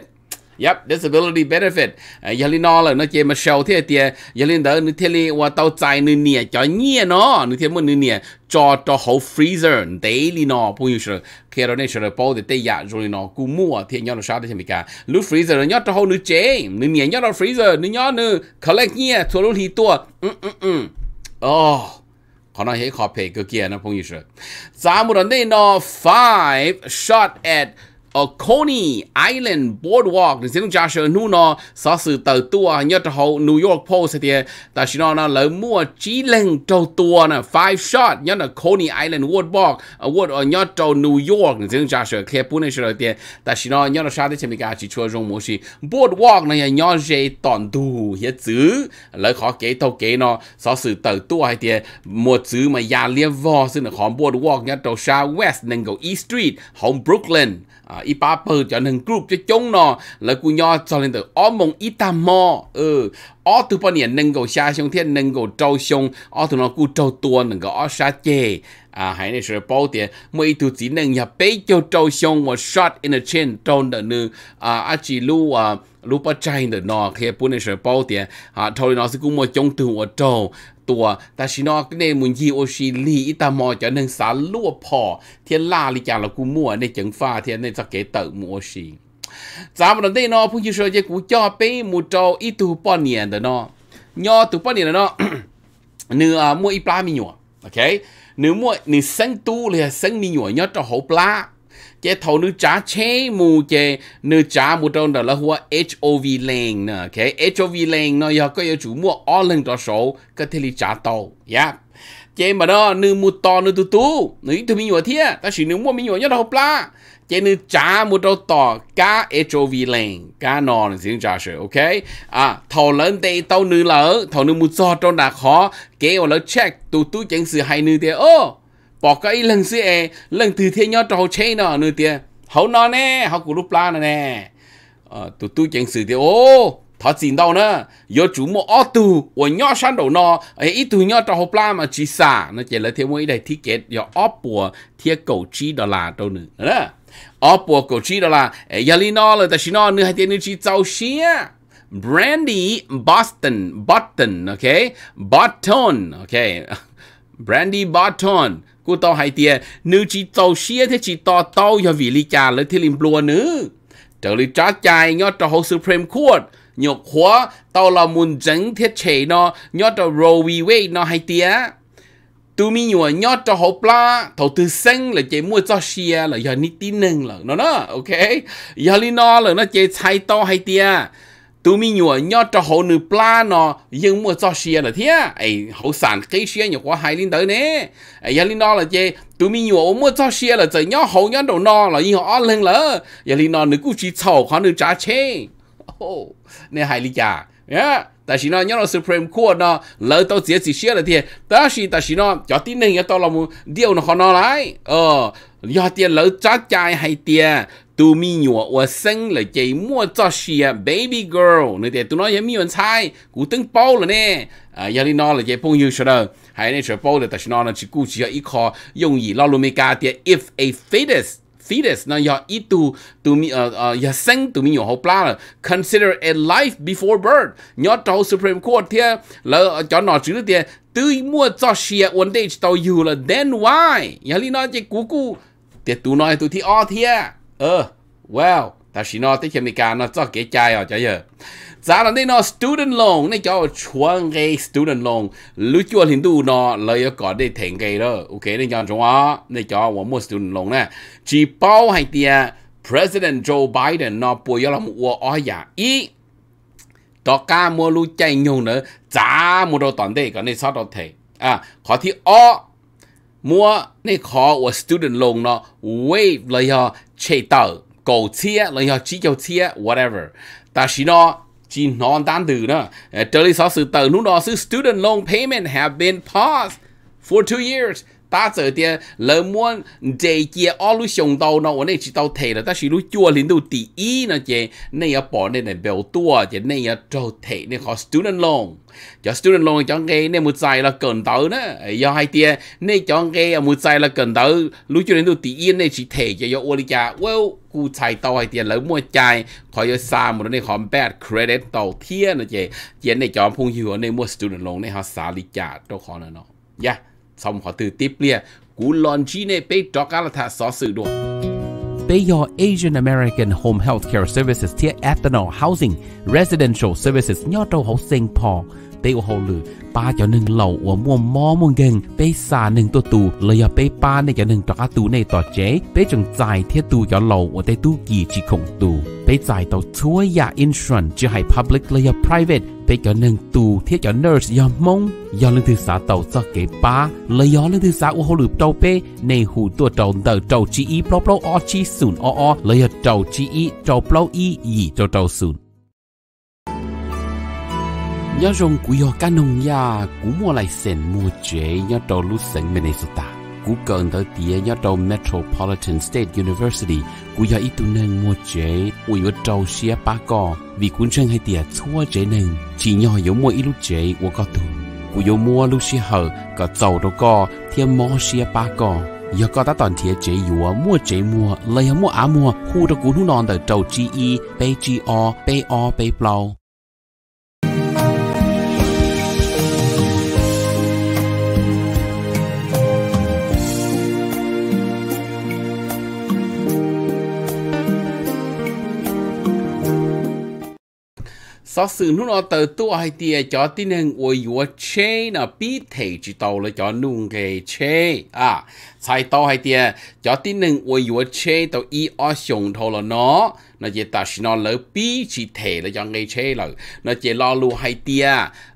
Yep, disability benefit. À, giờ lên nó là nó chơi mà sâu thế thì giờ lên đó nó thế li và tao cho nhẹ nó, nó thế mà cho cho hậu freezer để li nó bây giờ khi đó nên để tây giả rồi nó cú mua thì nhớ nó sao để xem cả. Lúc freezer nó nhớ cho hậu nó chế, nó nè nhớ nó freezer, nó nhớ nó collect nhẹ, thua luôn thì tua. Ừ ừ ừ. Oh. 可能也靠配个见呢，朋友说，咱们的那 five shot at。ở Coney Island Boardwalk thì xin Joshua nu nó sở sự tờ tua nhớ cho hậu New York Post thì ta xin nó là mua chỉ lên trâu tua nè five shot nhớ là Coney Island Boardwalk ở Wood ở nhớ trâu New York thì xin Joshua kia bún này rồi thì ta xin nó nhớ là sao để xem cái chỉ cho rong mua gì Boardwalk này nhớ dễ toàn đủ hết chữ lỡ khó kể tàu kể nó sở sự tờ tua hay thì mua chữ mà già liên vò xin là khó Boardwalk nhớ trâu Southwest nên go East Street home Brooklyn à, ít ba bờ cho nên group cho chúng nó là cú nhỏ cho nên từ ó mong ít ta mò ừ ó từ bao nhiêu nâng cầu xuống thiên nâng cầu trâu xuống ó từ nó cú trâu tua nâng cầu ó xa chê à hãy nên sẽ bao tiền mỗi từ chỉ nâng nhà bế cho trâu xuống một shot in the chain trâu nợ nữ à á chỉ lu à lu bao trai nợ nó khi bún nên sẽ tiền à thôi nó sẽ cũng một chống từ một trâu ตัวแต่ชินอกในมุนยีโอชิลีอิตามอจะนึงสารลัวพอเทียนล่าลิจาละกูมั่วในจังฟ้าเทียนในสเกตเตอร์มูโอชิจามนได้นอผู้ยิโชเจกูจ่อเป้มูโจอีตูปอเนียนเดนอยอตูปอเนียนเดนอเนื้อมัวอีปลามีหยัวโอเคเนื้อมัวเนื้อเส้นตู้เลยเส้นมีหยัวย่อจะหูปลา cái thầu nữ trả chế mù chế nữ trả mù trong đó là hua HOV lane nè okay HOV lane nó giờ có yêu chủ mua all lên đó số cái thế lý trả tàu yeah dạ. chế mà đó nữ mua to nữ tu tu nữ ít mình nhỏ thiệt ta chỉ nữ mua mình nhỏ nhất đâu hộp la chế nữ trả mua trâu to cả HOV lane cả nò nữ xin trả sự ok à thầu lên tây tàu nữ lỡ thầu nữ mua so trong đã khó kế vào lỡ check tu tu chẳng sự hay nữ thế ô bỏ cái lần xưa e lần từ thiên nhau trò chơi nó nữa tiền hậu nó nè hậu của lúc la nè ờ tu tôi chẳng sự thì ô thọ gì đâu nữa do chủ mua ô tu của nhau sang đầu nó ấy ít tu nhau trò hộp la mà chỉ xả nó chỉ là thêm mỗi đây thiết kế do ó bùa thiết cầu chi đó là đâu nữa đó ó bùa cầu chi đó là yali nó là ta chỉ nó nữa hay tiền nữa chỉ giàu xia brandy boston button ok button ok <laughs> brandy button กูต่อไฮเตียนูจีโตเชียเทจีต่อโตยาวีลิจาเลยที่ริมบลัวนื้อเจอริจ้าใจยอดต่อหกสุพรีมคูดหยกหัวเตาละมุนจังเทเฉยนอยอดต่อโรวีเวนอไฮเตียตูมีหยวญอดจะหปลาถตือเซ็งเลยเจมัวจอเชียเลยยานิตีหนึ่งเลยเนาะโอเคยาลินอเลยนะเจใช้ต่อไฮเตีย tụi mình nhua nhau cho hậu nữ pla nó nhưng mua cho xia là thế ấy hậu sản cái xia nhiều quá hai linh tới nè ấy giờ linh đó là gì tụi mình nhua mua cho xia là chỉ nhau hậu nhau đầu nó là như họ lên lỡ giờ linh nó nữ cũng chỉ sầu khó nữ trả chê nè hai linh già nhá tại là supreme court nó lỡ tao chỉ chỉ xia là thế ta xí ta xí nó cho tin này tao là một điều nó khó nó ờ do tiền lỡ trả chạy hay tiền tu mi nhua wa sinh là chỉ mua cho xìa à, baby girl nên thì tôi nói với mi vẫn sai cú tính bao là nè à giờ đi nó là chỉ phong yêu sợ hay nên sợ bao là tại sao nó chỉ cú chỉ ít khó dùng gì lo luôn mi cả thì if a fetus fetus nó giờ ít tu tu mi ờ ờ giờ sinh tu mi nhua hậu pla là consider a life before birth nhớ trâu supreme court thì là cho nó chữ thì tôi mua cho xìa à, one day tao yêu là then why giờ đi nó chỉ cú cú thì tôi nói tôi thì o thiệt à ờ wow ta chỉ nói tới khi mình cả nó cho cái chai à chơi giờ giá là nên nó student loan nó cho chuẩn cái student loan lúc chưa hiện tu nó lấy có để thành cái đó ok nên cho chúng ta nên cho một mua student loan nè chỉ bao hai tia President Joe Biden nó bây giờ là một cuộc ở nhà ý đó cả mua lúc chạy nhung nữa giá mua đồ toàn đây còn nên sao đó thế à có thì ở mua nên khó của student loan nó wave lấy họ chế tờ cổ chia là họ chỉ cho chia whatever ta chỉ nó chỉ nó tan từ đó trở lại sau sự tờ nút đó sự student loan payment have been paused for two years 打折的人们这些二路想到呢，我那知道退了，但是路脚领到第一呢，这那要保那那表多，这那要做退那好 student loan，叫 student loan 讲给那么在了更到呢，要还的那讲给么在了更到，路脚领到第一那是退就要我的家，我กูใช้ตัวไอเดียแล้วมั่วใจขอยสามมันในคอมแบทเครดิตต่อเทียนนะเจเจนในจอมพุงหิวในมั่วสตูดิโอลงในฮาสาลิกาตัวคอนะเนาะย่า x อต g họ từ tiếp lia cú l น n chi nè pe cho cả là thà xó sự đồ Bayor Asian American Home Health Care Services เที่ Ethanol Housing Residential Services ยอดเราเขาเซ็งพอเีโอเฮลือป้าเจ้าหนึ่งเหล่าอัวม่วมมอม่วงเง่งเปสาหนึ่งตัวตูเลยอาเปป้าในเจ้าหนึ่งตระตูในต่อเจ๊เปจงจ่ายเทียตูเจ้าเหล่าอัวเตตู้กี่จีคงตูเปจ่ายต่อช่วยยาอินทรันจะให้ public เลยอยา private เปเจ้าหนึ่งตูเทียเจ้าน u r s e ยอมมงยอมเรื่องทสาเต่าสกเก็ป้าเลยยอนเรื่องทสาอัวหลือเต่าเปในหูตัวเต่าเต่าเต่าจีอีเปล่าเปล่าออจีศูนย์ออเลยอาเต่าจีอีเต่าเปล่าอีอีเต่าเต่าศูนย์ nhớ rong cú yo cá nông ya cú mua lại sen mua chế nhớ đầu lúc sen mình ta cú cần tới tía nhớ đầu Metropolitan State University cú yo ít tu nên mua chế ui yo trâu xia ba co vì cuốn chân hay tía chua chế nên chỉ nhỏ yo mua ít lúc chế của có tu cú yo mua lúc xia hở có dầu đâu co thiên mò xia ba co giờ có ta toàn thiệt chế yếu mua chế mua lấy mua á mua khu đó cú nu non tới đầu chi y bê chi o bay o bay plau sau sự nút nó tới tu ai tiề cho tin nên ôi yo che nó bị thể chỉ tàu là cho nung cái che à sai tàu hay tiề cho tin nên ôi yo che tàu y ở xuống thầu là nó nó chỉ ta xin nó lỡ bị chỉ thể là cho ngay che rồi nó chỉ lo lu hay tiề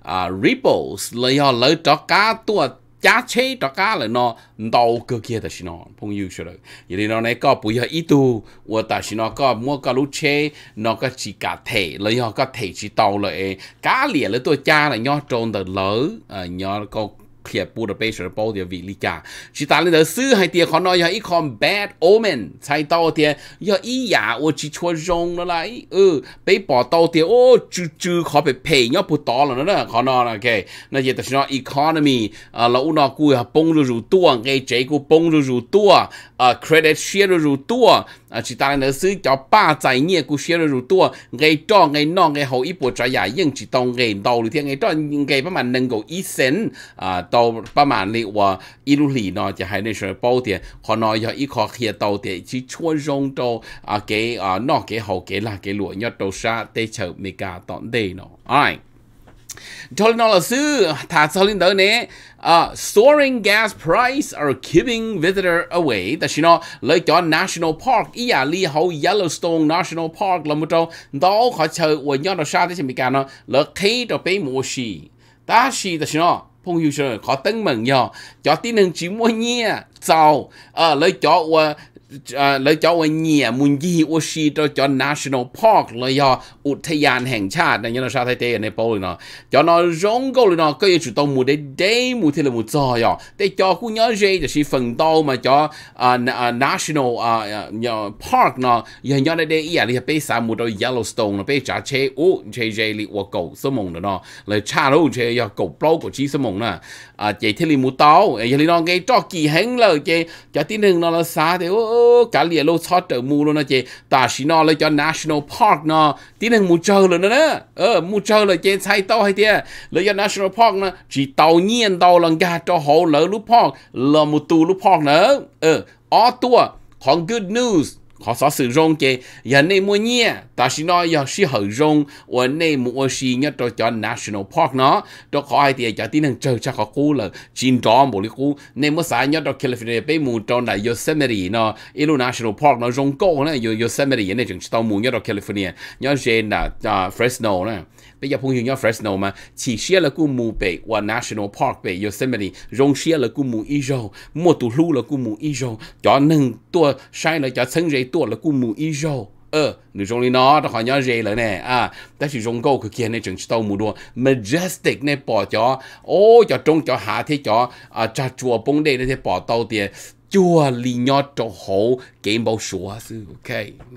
à ripples là cho lỡ cho cá tua 家车大家了喏，到个 kia 的是喏，朋友说了，因为喏那个不要一度，我但是那个莫个路车，那个只个提，了要个提起到了诶，家里了到家了要种的楼，啊要个。เคลียร์ปูระเปชร์ปูเดียววิลิกาจิตาเลยเดซื้อให้เตียขอนอยอีคอมแบดโอเมนใช้โตเตียยออีหยาโอจิชัวรงละไรเออไปปอโตเตียโอจืจืขอไปเพย์ยอปูตอแล้วนะขอนอนะโอเคนะเยตชนออีคอนมีอ่าเราอุนอกูฮะปงรูรูตัวไงเจกูปงรูรูตัวอ่าเครดิตเชียรูรูตัว啊，其他呢是叫八仔业股学了如多，爱做爱弄爱好一波专业，用只当爱道路天爱做爱不蛮能够一生啊，到不蛮的话一路里呢就还那时候包点，可能要一靠些到点去搓融到啊给啊弄给好给啦给落，要到啥得求没加到内呢，哎。là Tolinolosu ta solinda ne uh, à, soaring gas price are keeping visitor away. Ta shino lấy cho National Park ý iya li hau Yellowstone National Park là một trong đó họ chờ của nhau nó xa thế thì mình cả nó lỡ khi cho bé mua xì. Ta xì ta shino phong hiệu sơ khó tấn mừng nhỏ cho tí nâng chỉ mua nhia sau ờ à, lời cho à, แล้วจะว่าเนี่ยมุนยี่ว่าชีจะจอ national park เลยยออุทยานแห่งชาติในยนชาไทยเตในโปเลยเนาะจอนอรงก็เลยเนาะก็ยังจุดตมูได้ได้มูที่ละมูจอยอแต่จอคุณยอเจจะชีฝั่งโตมาจออ่า national อ่า park เนาะยังยอได้ได้อีอะไรไปสามูดอ Yellowstone เนาะไปจ่าเชอุเชเจลีว่าเก่าสมองเนาะเลยชาลูเชยอเก่าเปล่ากับชีสมองเนาะ à chị thấy li mu tao giờ li nó cái cho kỳ hứng lơ chị cho tí hưng nó là xa thì ô cả li lô cho trở mu luôn nó chị ta xí nó là cho national park nó tí hưng mu chơi luôn nè, ờ mu chơi là chị sai tao hay thế lấy cho national park nó chỉ tàu nhiên tàu lần ga cho hồ lỡ lúc park lỡ mu tu lúc park nữa ờ ó tua ของ good news họ sợ sự rong kì giờ này mua nhia ta chỉ nói giờ sĩ hở rong ở này mua sĩ nhất cho cho national park nó cho có ai thì cho tin rằng chơi cho họ cú là chín đó một lý cú này mua sai nhất cho California bay mua cho là Yosemite nó ilu national park nó rong cổ này Yosemite này chừng tao mua nhất cho California nhớ trên là Fresno này 被日本人要 Fresno 嘛，起些了古墓北哇 National Park 北 Yosemite，容些了古墓一肉，莫堵路了古墓一肉，叫能多晒了叫成人多了古墓一肉。ờ nữ trong lý nó đó họ nhớ rề nè à ta chỉ rong câu cái này chẳng chỉ tao mua majestic này bỏ cho ô cho trông cho hạ thế cho à trà chùa bông đây này thế bỏ tao tiền จัวลีนอโตโฮเกมบอลชัวซึโอเค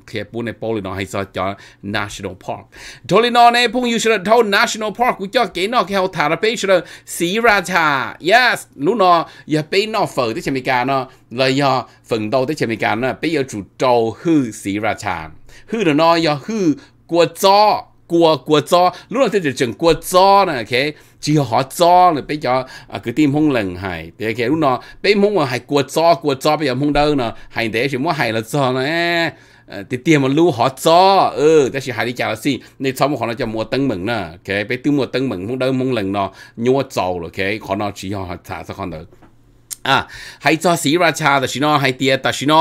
เคลียปูในโปลีนอให้ซอจอ n a t ชโน a l park โดลีนอในพุงยูเชอร์เท่าน a ช i o n a l park กูจะเกนอกแค่เอาทาราเปชระสีราชา yes นู่นออย่าไปนอเฝอที่เชมิการเนาะเลยย่อฝังโตที่เชมิการเนาะไปย่อจุดโตฮือสีราชาฮือเนดนอย่อฮือกัวจ้อ cua cua gió lúc đó thì trường cua gió nè cái chỉ họ gió là bây giờ à cứ tìm không lần hay thì cái lúc nó bây mong mà hay cua gió cua gió bây giờ không đâu nè hay để chỉ muốn hay là gió nè thì mà lưu họ cho ừ ta chỉ hai đi chào là gì nên sau một họ nó cho mua tân mừng nè cái bây mua tân mừng không đâu mong lần nó nhua giàu rồi cái nó chỉ họ thả ra con được อ่ะไฮจอสีราชาแต่ชินอไฮเตียแต่ชินอ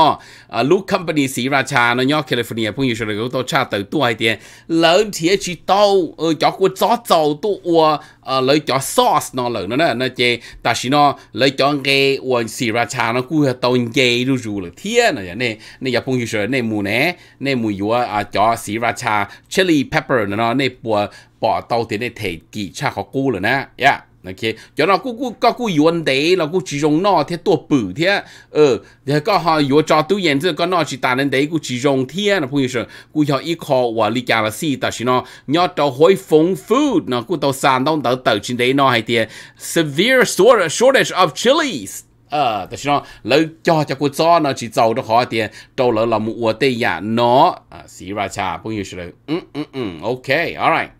ลูกคัมปานีสีราชาเนาะยอแคลิฟอร์เนียพวกอยู่ชนกตัวชาติตัวไฮเตียแล้วเทียชิโตเออจอกวจอเจ้าตัวอัวเออเลยจอซอสนอเหล่านั้นนะเจแต่ชินอเลยจอเกอวนสีราชาเนาะกูตอนเยดูรูเลยเทียนะอย่างนี้นี่อย่าพงอยู่ชนในหมู่เน่ในหมู่ยัวอ่ะจอสีราชาเชลลี่เพปเปอร์เนาะในปัวปอเตาเตียในเทกิชาเขากู้เลยนะย่า OK，叫那姑姑高姑原地，那姑集中那天多补天，呃，然后哈有找都研究个那去打人地姑集中天，那朋友说，姑要依靠我理解了是，但是呢，要到会丰富，那姑到山东到到去地那还的 severe shortage of chilies。ờ ta xin lấy cho cho cô cho nó chỉ giàu đó khó tiền đâu lỡ là một tây giả nó ra cha bông yêu sẽ ừ ừ ừ ok alright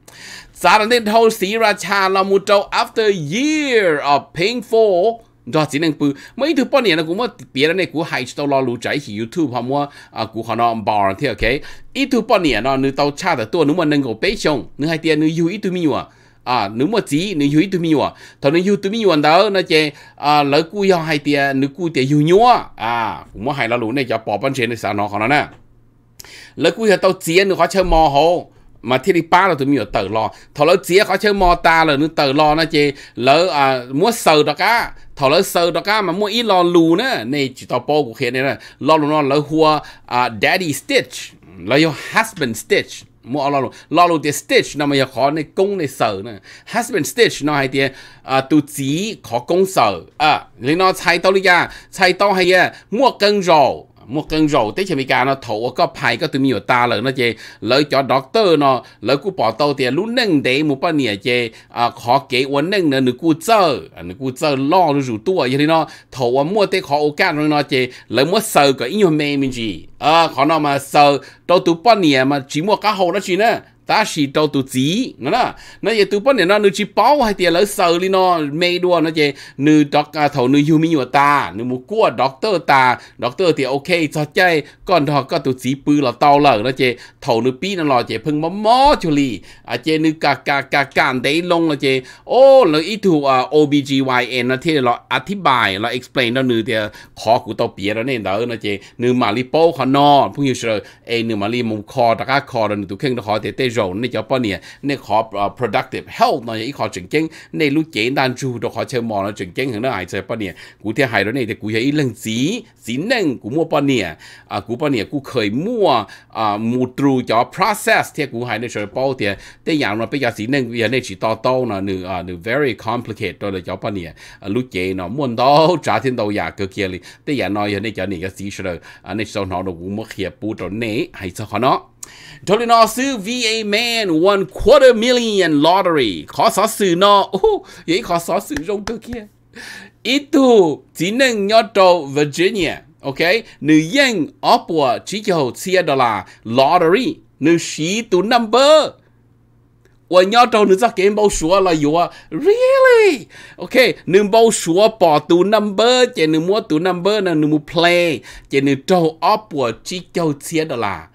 Suddenly told Siracha Lamuto after year of painful cho chỉ nên bự mấy thứ bao nhiêu nó cũng mất biệt này cũng hay tao lo lũ trái thì YouTube họ mua à cũng họ nó bar ok ít thứ bao nhiêu nó nếu tao cha được tôi nếu mà nâng cổ bế nếu hai tiền nếu yêu ít thứ miu à à nếu mà chỉ nếu yêu ít thứ miu à thôi nếu yêu thứ miu anh đó nó chơi à lỡ cú yêu hai tiền nếu cú tiền yêu nhau à cũng mua hai này cho bỏ bán trên này sao nó nó nè lỡ cú yêu tao chỉ nó khó chơi mò hồ มาที่ริป้าเราถึงมีอยู่เตอร์ลอถ้าเราเสียเขาเชื่อมอตาเลยนึกเตอร์ลอนะเจ แล้วอ่ามั่วเซอร์ดอก้าถ้าเราเซอร์ดอก้ามามัวอีรอลูเนี่ยในจิตตโปกูเห็นเนี่ยลอลูนอนแล้วหัวอ่าดดดี้สติชแล้วยูฮัสบบนสติชมั่วรอลูรอลูเดสติชนั่นหมายความในกงในเซอร์นะฮัสบบนสติชนั่นหมายถึงอ่าตัวจีขอกงเซอร์อ่าแล้วนั่นใช้ตัวหรืยังใช้ตัวให้ยังมั่วกังโจ một cơn rầu tới chemi nó thổ có phải có tụi mình ta là nó chê lấy cho doctor nó lấy cú bỏ tàu thì lúc nâng để một bao nhiêu chê à khó kế uốn nâng nữa nửa cú chờ à, nửa cú chờ lo nó rủ tua như thế nó thổ mua tới khó ô can rồi nó chê lấy mua sờ cái nhiều mềm mình gì à khó nó mà sờ tàu tụi bao nhiêu mà chỉ mua cá hồ đó chỉ nữa ตาชีโตตุจีนั่นน่ะนั่นยตุปนเนี่ยนั่นนึกชีเป้าให้เตียแล้เซอร์ลีนอเมยด้วยนั่เจนึกด็อกเตอร์นึกยูมิโยตา นึกมุกัวด็อกเตอร์ตาด็อกเตอร์เตียโอเคจอดใจก่อนทอก็ตุจีปือเราเต่าเหล่านั่เจถั่วนึกปีนั่นล่อเจพึ่งมอมอชลีอ่ะเจนึกกะกะกะการเดินลงนั่นเจโอ้แล้วอีทูอ่ะ OBGYN นั่นที่เราอธิบายเราอธิบาย n แาหนึกเตียขอกูเต่าเปียเราวเนี่ยเด้อนั่เจหนึกมาลีโป้ขอนอพึ่งอยู่เฉอรเอ็นึกมาลีมุมคอตะก้าคอแล้วนึกตุเข่งตะคอเตเต rồi nên cho bao nhiêu nên khó ờ, productive health nó ít khó chứng kiến nên lúc chế đàn chủ đó khó chơi mò nó chứng kiến hơn nó ai chơi bao nhiêu cụ thể hay đó này thì cụ thể ít lần gì gì nên cụ mua bao nhiêu à cụ bao nhiêu cụ khởi mua à mua tru cho process thì cụ hay nên chơi bao thì thế dạng nó bây giờ gì nên bây giờ này chỉ to to nó nữ à nữ very complicated rồi là cho bao nhiêu à, lúc chế nó muốn đó trả tiền đâu giả cơ kia đi thế dạng nói như này cho này cái gì rồi à này sau nó nó cũng mất hiệp bút cho này hay sao khó nó Tony No ซื้อ VA Man one quarter million lottery ขอสอสื่อนอโอ้ยขอสอสื่อรงตัวเคียอีตูจีนึงยอดโต Virginia OK หนึ่งยังอปัวจีเกียวเซียดอลลา lottery หนึ่งสีตู number 我要找你在给我说了有啊，really？OK，你我说把 tu number，这你摸 tu number 呢，你摸 play，这你找 up 我只叫切的啦。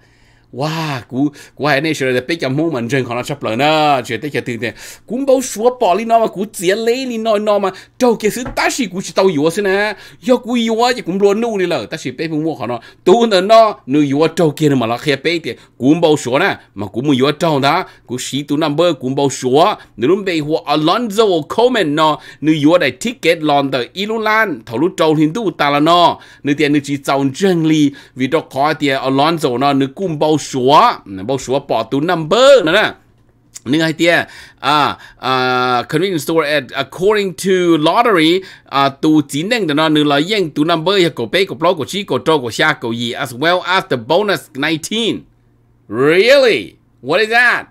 哇！古古係呢時候比較 moment 正可能出嚟啦，絕對係對嘅。古冇說玻璃那麼古只嚟你那那麼，就其實但是古是到有先呢，要古有啊，就古羅努你啦，但是被我可能都能那你有啊，就見嘛啦，黑白的古冇說呢，嘛古冇有啊，就那古是都那麼古冇說，你諗被和 Alonso Coleman 呢，你有啊，的 ticket 浪的一路爛，頭路周天都打了呢，你點你去找真理，為到搞點 Alonso 呢，你古冇。สัวบ่สัวปอตูนัมเบอร์นะนะนึ่งไอเตียอ่าอ่า convenience store at according to lottery อ่าตูจีนเด้งเดนอนึงลอยแย่งตูนัมเบอร์ยากเป้กบลอกบชีกบโตกบชากบยี as well as the bonus 19 really what is that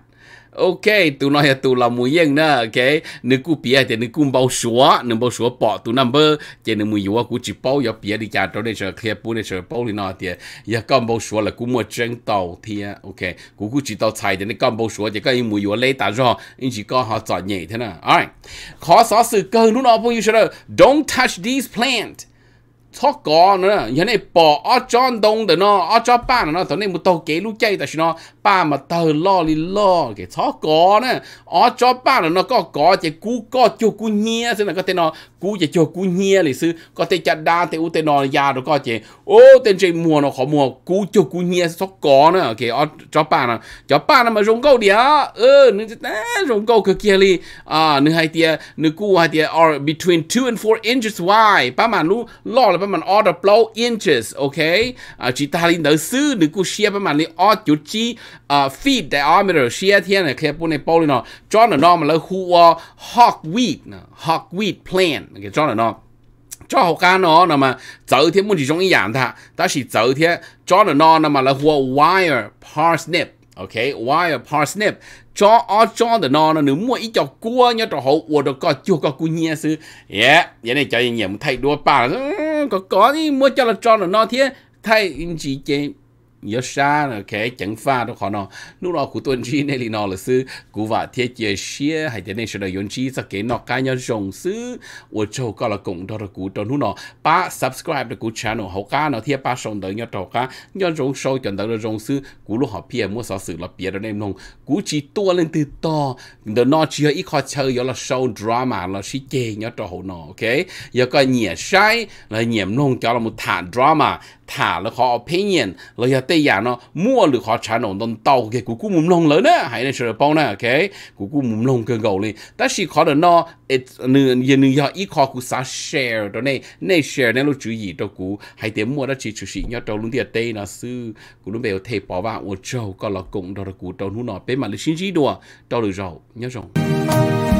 ok tu nói tu là mùi yên nè ok nếu cú bia thì nếu cú bao số nếu bao số bỏ tu number thì nếu mùi yếu cú chỉ bao yếu đi chả đâu để cho kia bu để cho bao đi nọ thì giờ con bao số là cú chân tàu thì ok cú chỉ tàu chạy thì nếu con bao số thì cái mùi yếu lấy ta rồi chỉ có họ chọn nhẹ thế nè alright khó xóa sự cơ lúc nọ bao nhiêu rồi don't touch these plants 操搞呢，原来把阿张东的呢，阿张办的呢，他那木到给路街的是呢，办嘛到哪里哪给操搞呢，阿张办的呢，搞搞这古搞就古捏是那个的呢，古也就古捏的是，搞这家单的乌的呢呀的搞这，哦，但这 mua 呢好 mua，古就古捏是操搞呢，给阿张办呢，张办那么容够点，呃，你这容够可给哩啊，你还点，你古还点，or between two and four inches wide，把嘛路老了。bên mình order blow inches ok à, chỉ ta đi nở sư nữ cú share bên mình đi order chú chi feet diameter share thiên này kia bún này bao nó cho nó nó mà là hua ờ, hawkweed hawkweed plant ok cho nó nó cho học ca nó là mà dấu thế muốn chỉ trong ý dạng ta ta chỉ dấu thế cho nó nó là mà là hua ờ, wire parsnip ok wire parsnip cho ờ, ở cho the nó nó nếu mua ít cho cua nhớ cho hậu uo được có chưa có cua nhia sư yeah vậy này cho anh nhiều thay đua ba có có đi mua cho là cho là nó thế thay chỉ chế nhớ xa là cái chẳng pha đâu khó nó nút đó của tuần chi này thì nó là sư cụ và thiết chế xia hay thế này sẽ là yến chi sao cái nó cái nhớ rồng sư ở chỗ có là cũng đó là cụ cho nút nó ba subscribe được cụ channel hậu cá nó thiết ba sông tới nhớ trâu cá nhớ rồng sâu chuẩn tới là rồng sư cụ lúc họ pia mua sao sự là pia đó nên nông cụ chỉ tua lên từ to đó nó chỉ ít khó chơi đó là show drama là chi chê nhớ trâu hậu nó ok giờ coi nhẹ sai là nhẹ nông cho là một thản drama thả là khó opinion là giờ tây giả nó mua được khó trả nổ đòn tàu cái cú cú mồm lông lớn á hãy nên sửa bao nè ok, cú cú mồm lông cơ gầu lên ta chỉ khó được nó it như giờ nửa giờ ít khó cú xá share đó này này share này lúc chú ý đâu cú hãy tiếng mua đó chỉ chú ý nhớ trâu luôn tiệt tây nó sư cú lúc bèo thể bỏ vào ô trâu có là cũng đó là cú trâu nó nó bé mà là xin gì đùa trâu được rồi nhớ rồi